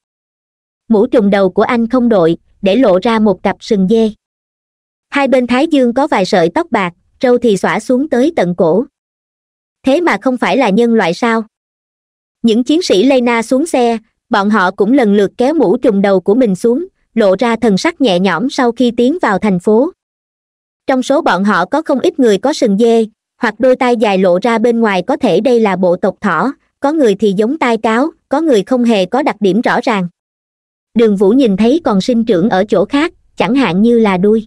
mũ trùng đầu của anh không đội để lộ ra một cặp sừng dê hai bên thái dương có vài sợi tóc bạc râu thì xõa xuống tới tận cổ thế mà không phải là nhân loại sao những chiến sĩ lena xuống xe bọn họ cũng lần lượt kéo mũ trùm đầu của mình xuống lộ ra thần sắc nhẹ nhõm sau khi tiến vào thành phố trong số bọn họ có không ít người có sừng dê hoặc đôi tai dài lộ ra bên ngoài có thể đây là bộ tộc thỏ có người thì giống tai cáo có người không hề có đặc điểm rõ ràng đường vũ nhìn thấy còn sinh trưởng ở chỗ khác chẳng hạn như là đuôi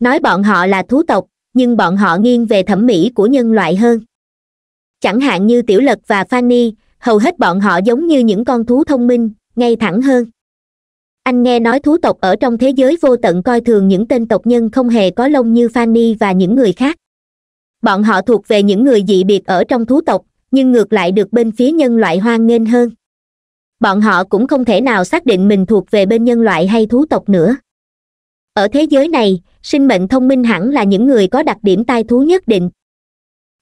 nói bọn họ là thú tộc nhưng bọn họ nghiêng về thẩm mỹ của nhân loại hơn chẳng hạn như tiểu lật và fanny hầu hết bọn họ giống như những con thú thông minh ngay thẳng hơn anh nghe nói thú tộc ở trong thế giới vô tận coi thường những tên tộc nhân không hề có lông như fanny và những người khác bọn họ thuộc về những người dị biệt ở trong thú tộc nhưng ngược lại được bên phía nhân loại hoan nghênh hơn bọn họ cũng không thể nào xác định mình thuộc về bên nhân loại hay thú tộc nữa ở thế giới này sinh mệnh thông minh hẳn là những người có đặc điểm tai thú nhất định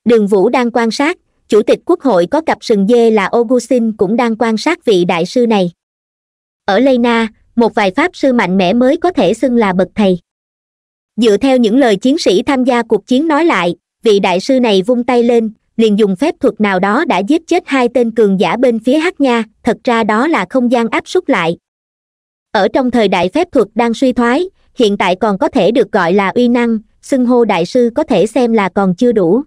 đường vũ đang quan sát chủ tịch quốc hội có cặp sừng dê là augustin cũng đang quan sát vị đại sư này ở Leyna, một vài pháp sư mạnh mẽ mới có thể xưng là bậc thầy dựa theo những lời chiến sĩ tham gia cuộc chiến nói lại vị đại sư này vung tay lên liền dùng phép thuật nào đó đã giết chết hai tên cường giả bên phía hắc nha thật ra đó là không gian áp suất lại ở trong thời đại phép thuật đang suy thoái hiện tại còn có thể được gọi là uy năng xưng hô đại sư có thể xem là còn chưa đủ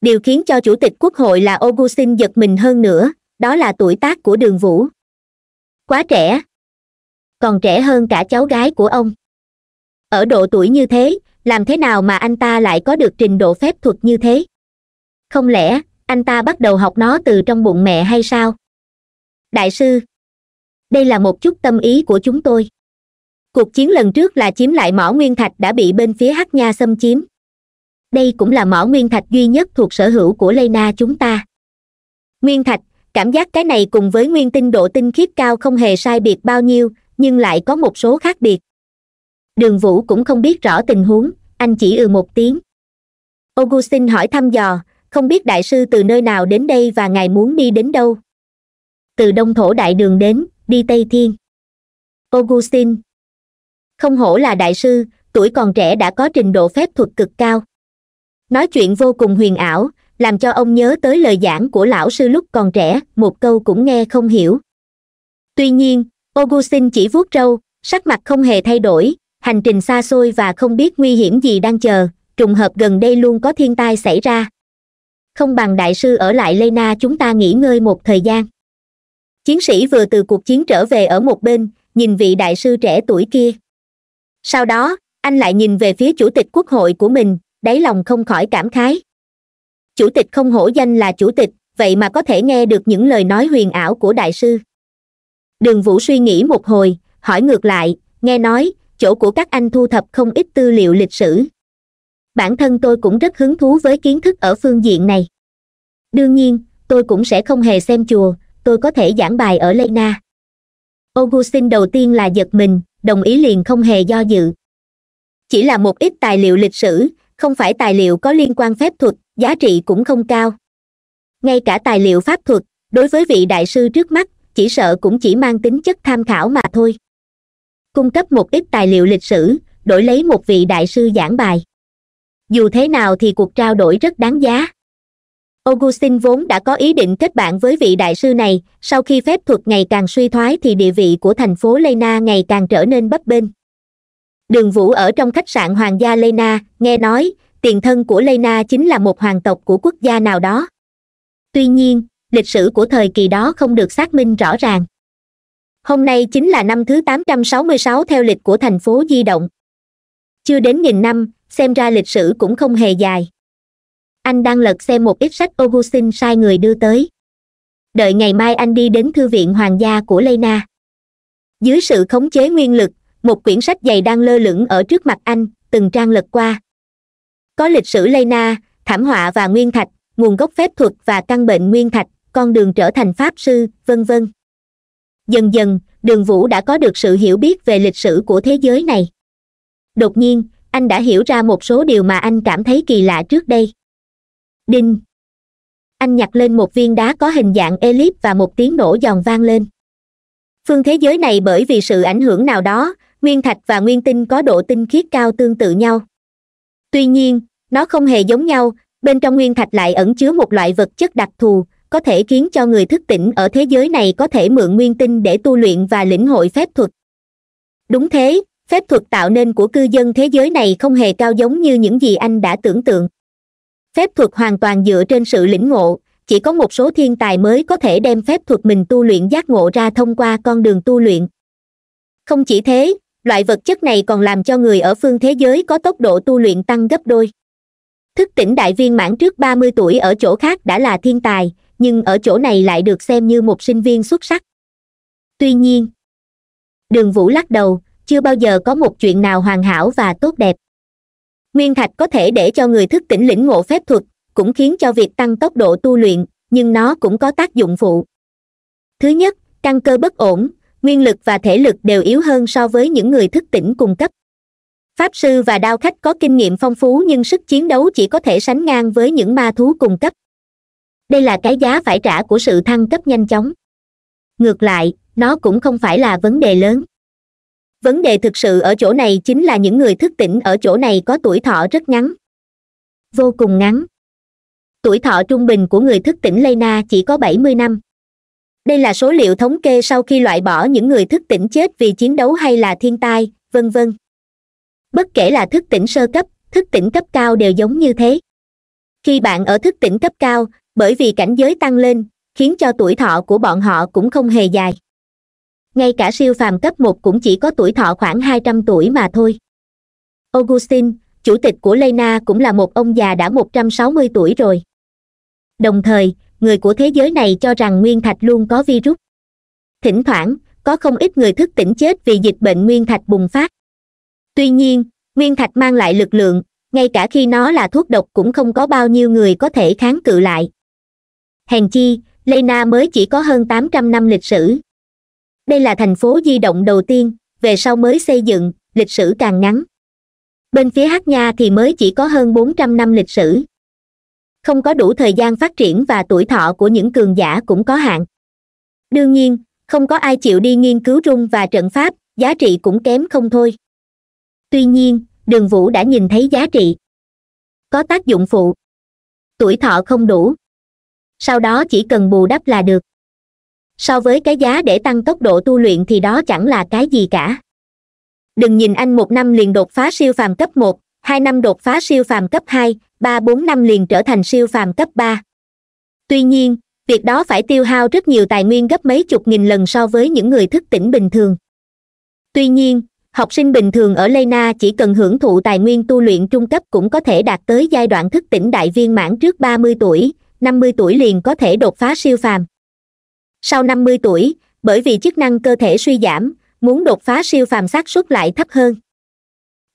điều khiến cho chủ tịch quốc hội là augustin giật mình hơn nữa đó là tuổi tác của đường vũ quá trẻ còn trẻ hơn cả cháu gái của ông ở độ tuổi như thế làm thế nào mà anh ta lại có được trình độ phép thuật như thế không lẽ anh ta bắt đầu học nó từ trong bụng mẹ hay sao đại sư đây là một chút tâm ý của chúng tôi cuộc chiến lần trước là chiếm lại mỏ nguyên thạch đã bị bên phía hắc nha xâm chiếm đây cũng là mỏ nguyên thạch duy nhất thuộc sở hữu của lena chúng ta nguyên thạch cảm giác cái này cùng với nguyên tinh độ tinh khiết cao không hề sai biệt bao nhiêu nhưng lại có một số khác biệt đường vũ cũng không biết rõ tình huống anh chỉ ừ một tiếng augustin hỏi thăm dò không biết đại sư từ nơi nào đến đây và ngài muốn đi đến đâu từ đông thổ đại đường đến đi tây thiên augustin không hổ là đại sư tuổi còn trẻ đã có trình độ phép thuật cực cao nói chuyện vô cùng huyền ảo làm cho ông nhớ tới lời giảng của lão sư lúc còn trẻ một câu cũng nghe không hiểu tuy nhiên augustin chỉ vuốt râu sắc mặt không hề thay đổi hành trình xa xôi và không biết nguy hiểm gì đang chờ trùng hợp gần đây luôn có thiên tai xảy ra không bằng đại sư ở lại lena chúng ta nghỉ ngơi một thời gian chiến sĩ vừa từ cuộc chiến trở về ở một bên nhìn vị đại sư trẻ tuổi kia sau đó anh lại nhìn về phía chủ tịch quốc hội của mình đáy lòng không khỏi cảm khái chủ tịch không hổ danh là chủ tịch vậy mà có thể nghe được những lời nói huyền ảo của đại sư đường vũ suy nghĩ một hồi hỏi ngược lại nghe nói chỗ của các anh thu thập không ít tư liệu lịch sử bản thân tôi cũng rất hứng thú với kiến thức ở phương diện này đương nhiên tôi cũng sẽ không hề xem chùa tôi có thể giảng bài ở lena augustin đầu tiên là giật mình đồng ý liền không hề do dự chỉ là một ít tài liệu lịch sử không phải tài liệu có liên quan phép thuật giá trị cũng không cao ngay cả tài liệu pháp thuật đối với vị đại sư trước mắt chỉ sợ cũng chỉ mang tính chất tham khảo mà thôi cung cấp một ít tài liệu lịch sử đổi lấy một vị đại sư giảng bài dù thế nào thì cuộc trao đổi rất đáng giá augustin vốn đã có ý định kết bạn với vị đại sư này sau khi phép thuật ngày càng suy thoái thì địa vị của thành phố lena ngày càng trở nên bấp bênh đường vũ ở trong khách sạn hoàng gia lena nghe nói tiền thân của lena chính là một hoàng tộc của quốc gia nào đó tuy nhiên lịch sử của thời kỳ đó không được xác minh rõ ràng hôm nay chính là năm thứ 866 theo lịch của thành phố di động chưa đến nghìn năm xem ra lịch sử cũng không hề dài anh đang lật xem một ít sách augustin sai người đưa tới đợi ngày mai anh đi đến thư viện hoàng gia của lena dưới sự khống chế nguyên lực một quyển sách dày đang lơ lửng ở trước mặt anh từng trang lật qua có lịch sử lây na thảm họa và nguyên thạch nguồn gốc phép thuật và căn bệnh nguyên thạch con đường trở thành pháp sư vân vân dần dần đường vũ đã có được sự hiểu biết về lịch sử của thế giới này đột nhiên anh đã hiểu ra một số điều mà anh cảm thấy kỳ lạ trước đây đinh anh nhặt lên một viên đá có hình dạng elip và một tiếng nổ giòn vang lên phương thế giới này bởi vì sự ảnh hưởng nào đó nguyên thạch và nguyên tinh có độ tinh khiết cao tương tự nhau tuy nhiên nó không hề giống nhau bên trong nguyên thạch lại ẩn chứa một loại vật chất đặc thù có thể khiến cho người thức tỉnh ở thế giới này có thể mượn nguyên tinh để tu luyện và lĩnh hội phép thuật đúng thế phép thuật tạo nên của cư dân thế giới này không hề cao giống như những gì anh đã tưởng tượng phép thuật hoàn toàn dựa trên sự lĩnh ngộ chỉ có một số thiên tài mới có thể đem phép thuật mình tu luyện giác ngộ ra thông qua con đường tu luyện không chỉ thế loại vật chất này còn làm cho người ở phương thế giới có tốc độ tu luyện tăng gấp đôi thức tỉnh đại viên mãn trước ba mươi tuổi ở chỗ khác đã là thiên tài nhưng ở chỗ này lại được xem như một sinh viên xuất sắc tuy nhiên đường vũ lắc đầu chưa bao giờ có một chuyện nào hoàn hảo và tốt đẹp nguyên thạch có thể để cho người thức tỉnh lĩnh ngộ phép thuật cũng khiến cho việc tăng tốc độ tu luyện nhưng nó cũng có tác dụng phụ thứ nhất căn cơ bất ổn nguyên lực và thể lực đều yếu hơn so với những người thức tỉnh cùng cấp pháp sư và đao khách có kinh nghiệm phong phú nhưng sức chiến đấu chỉ có thể sánh ngang với những ma thú cùng cấp đây là cái giá phải trả của sự thăng cấp nhanh chóng ngược lại nó cũng không phải là vấn đề lớn vấn đề thực sự ở chỗ này chính là những người thức tỉnh ở chỗ này có tuổi thọ rất ngắn vô cùng ngắn tuổi thọ trung bình của người thức tỉnh lena chỉ có bảy mươi năm đây là số liệu thống kê sau khi loại bỏ những người thức tỉnh chết vì chiến đấu hay là thiên tai vân vân. bất kể là thức tỉnh sơ cấp thức tỉnh cấp cao đều giống như thế khi bạn ở thức tỉnh cấp cao bởi vì cảnh giới tăng lên khiến cho tuổi thọ của bọn họ cũng không hề dài ngay cả siêu phàm cấp một cũng chỉ có tuổi thọ khoảng hai trăm tuổi mà thôi augustine chủ tịch của lena cũng là một ông già đã một trăm sáu mươi tuổi rồi đồng thời người của thế giới này cho rằng nguyên thạch luôn có virus thỉnh thoảng có không ít người thức tỉnh chết vì dịch bệnh nguyên thạch bùng phát tuy nhiên nguyên thạch mang lại lực lượng ngay cả khi nó là thuốc độc cũng không có bao nhiêu người có thể kháng cự lại hèn chi lena mới chỉ có hơn tám trăm năm lịch sử đây là thành phố di động đầu tiên về sau mới xây dựng lịch sử càng ngắn bên phía hát nha thì mới chỉ có hơn bốn trăm năm lịch sử không có đủ thời gian phát triển và tuổi thọ của những cường giả cũng có hạn đương nhiên không có ai chịu đi nghiên cứu rung và trận pháp giá trị cũng kém không thôi tuy nhiên đường vũ đã nhìn thấy giá trị có tác dụng phụ tuổi thọ không đủ sau đó chỉ cần bù đắp là được so với cái giá để tăng tốc độ tu luyện thì đó chẳng là cái gì cả đừng nhìn anh một năm liền đột phá siêu phàm cấp một hai năm đột phá siêu phàm cấp hai ba bốn năm liền trở thành siêu phàm cấp ba tuy nhiên việc đó phải tiêu hao rất nhiều tài nguyên gấp mấy chục nghìn lần so với những người thức tỉnh bình thường tuy nhiên học sinh bình thường ở lena chỉ cần hưởng thụ tài nguyên tu luyện trung cấp cũng có thể đạt tới giai đoạn thức tỉnh đại viên mãn trước ba mươi tuổi năm mươi tuổi liền có thể đột phá siêu phàm sau năm mươi tuổi bởi vì chức năng cơ thể suy giảm muốn đột phá siêu phàm xác suất lại thấp hơn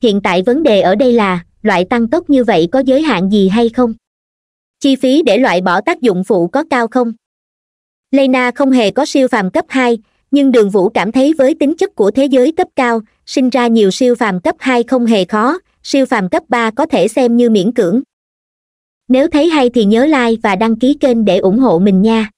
hiện tại vấn đề ở đây là loại tăng tốc như vậy có giới hạn gì hay không chi phí để loại bỏ tác dụng phụ có cao không lena không hề có siêu phàm cấp hai nhưng đường vũ cảm thấy với tính chất của thế giới cấp cao sinh ra nhiều siêu phàm cấp hai không hề khó siêu phàm cấp ba có thể xem như miễn cưỡng nếu thấy hay thì nhớ like và đăng ký kênh để ủng hộ mình nha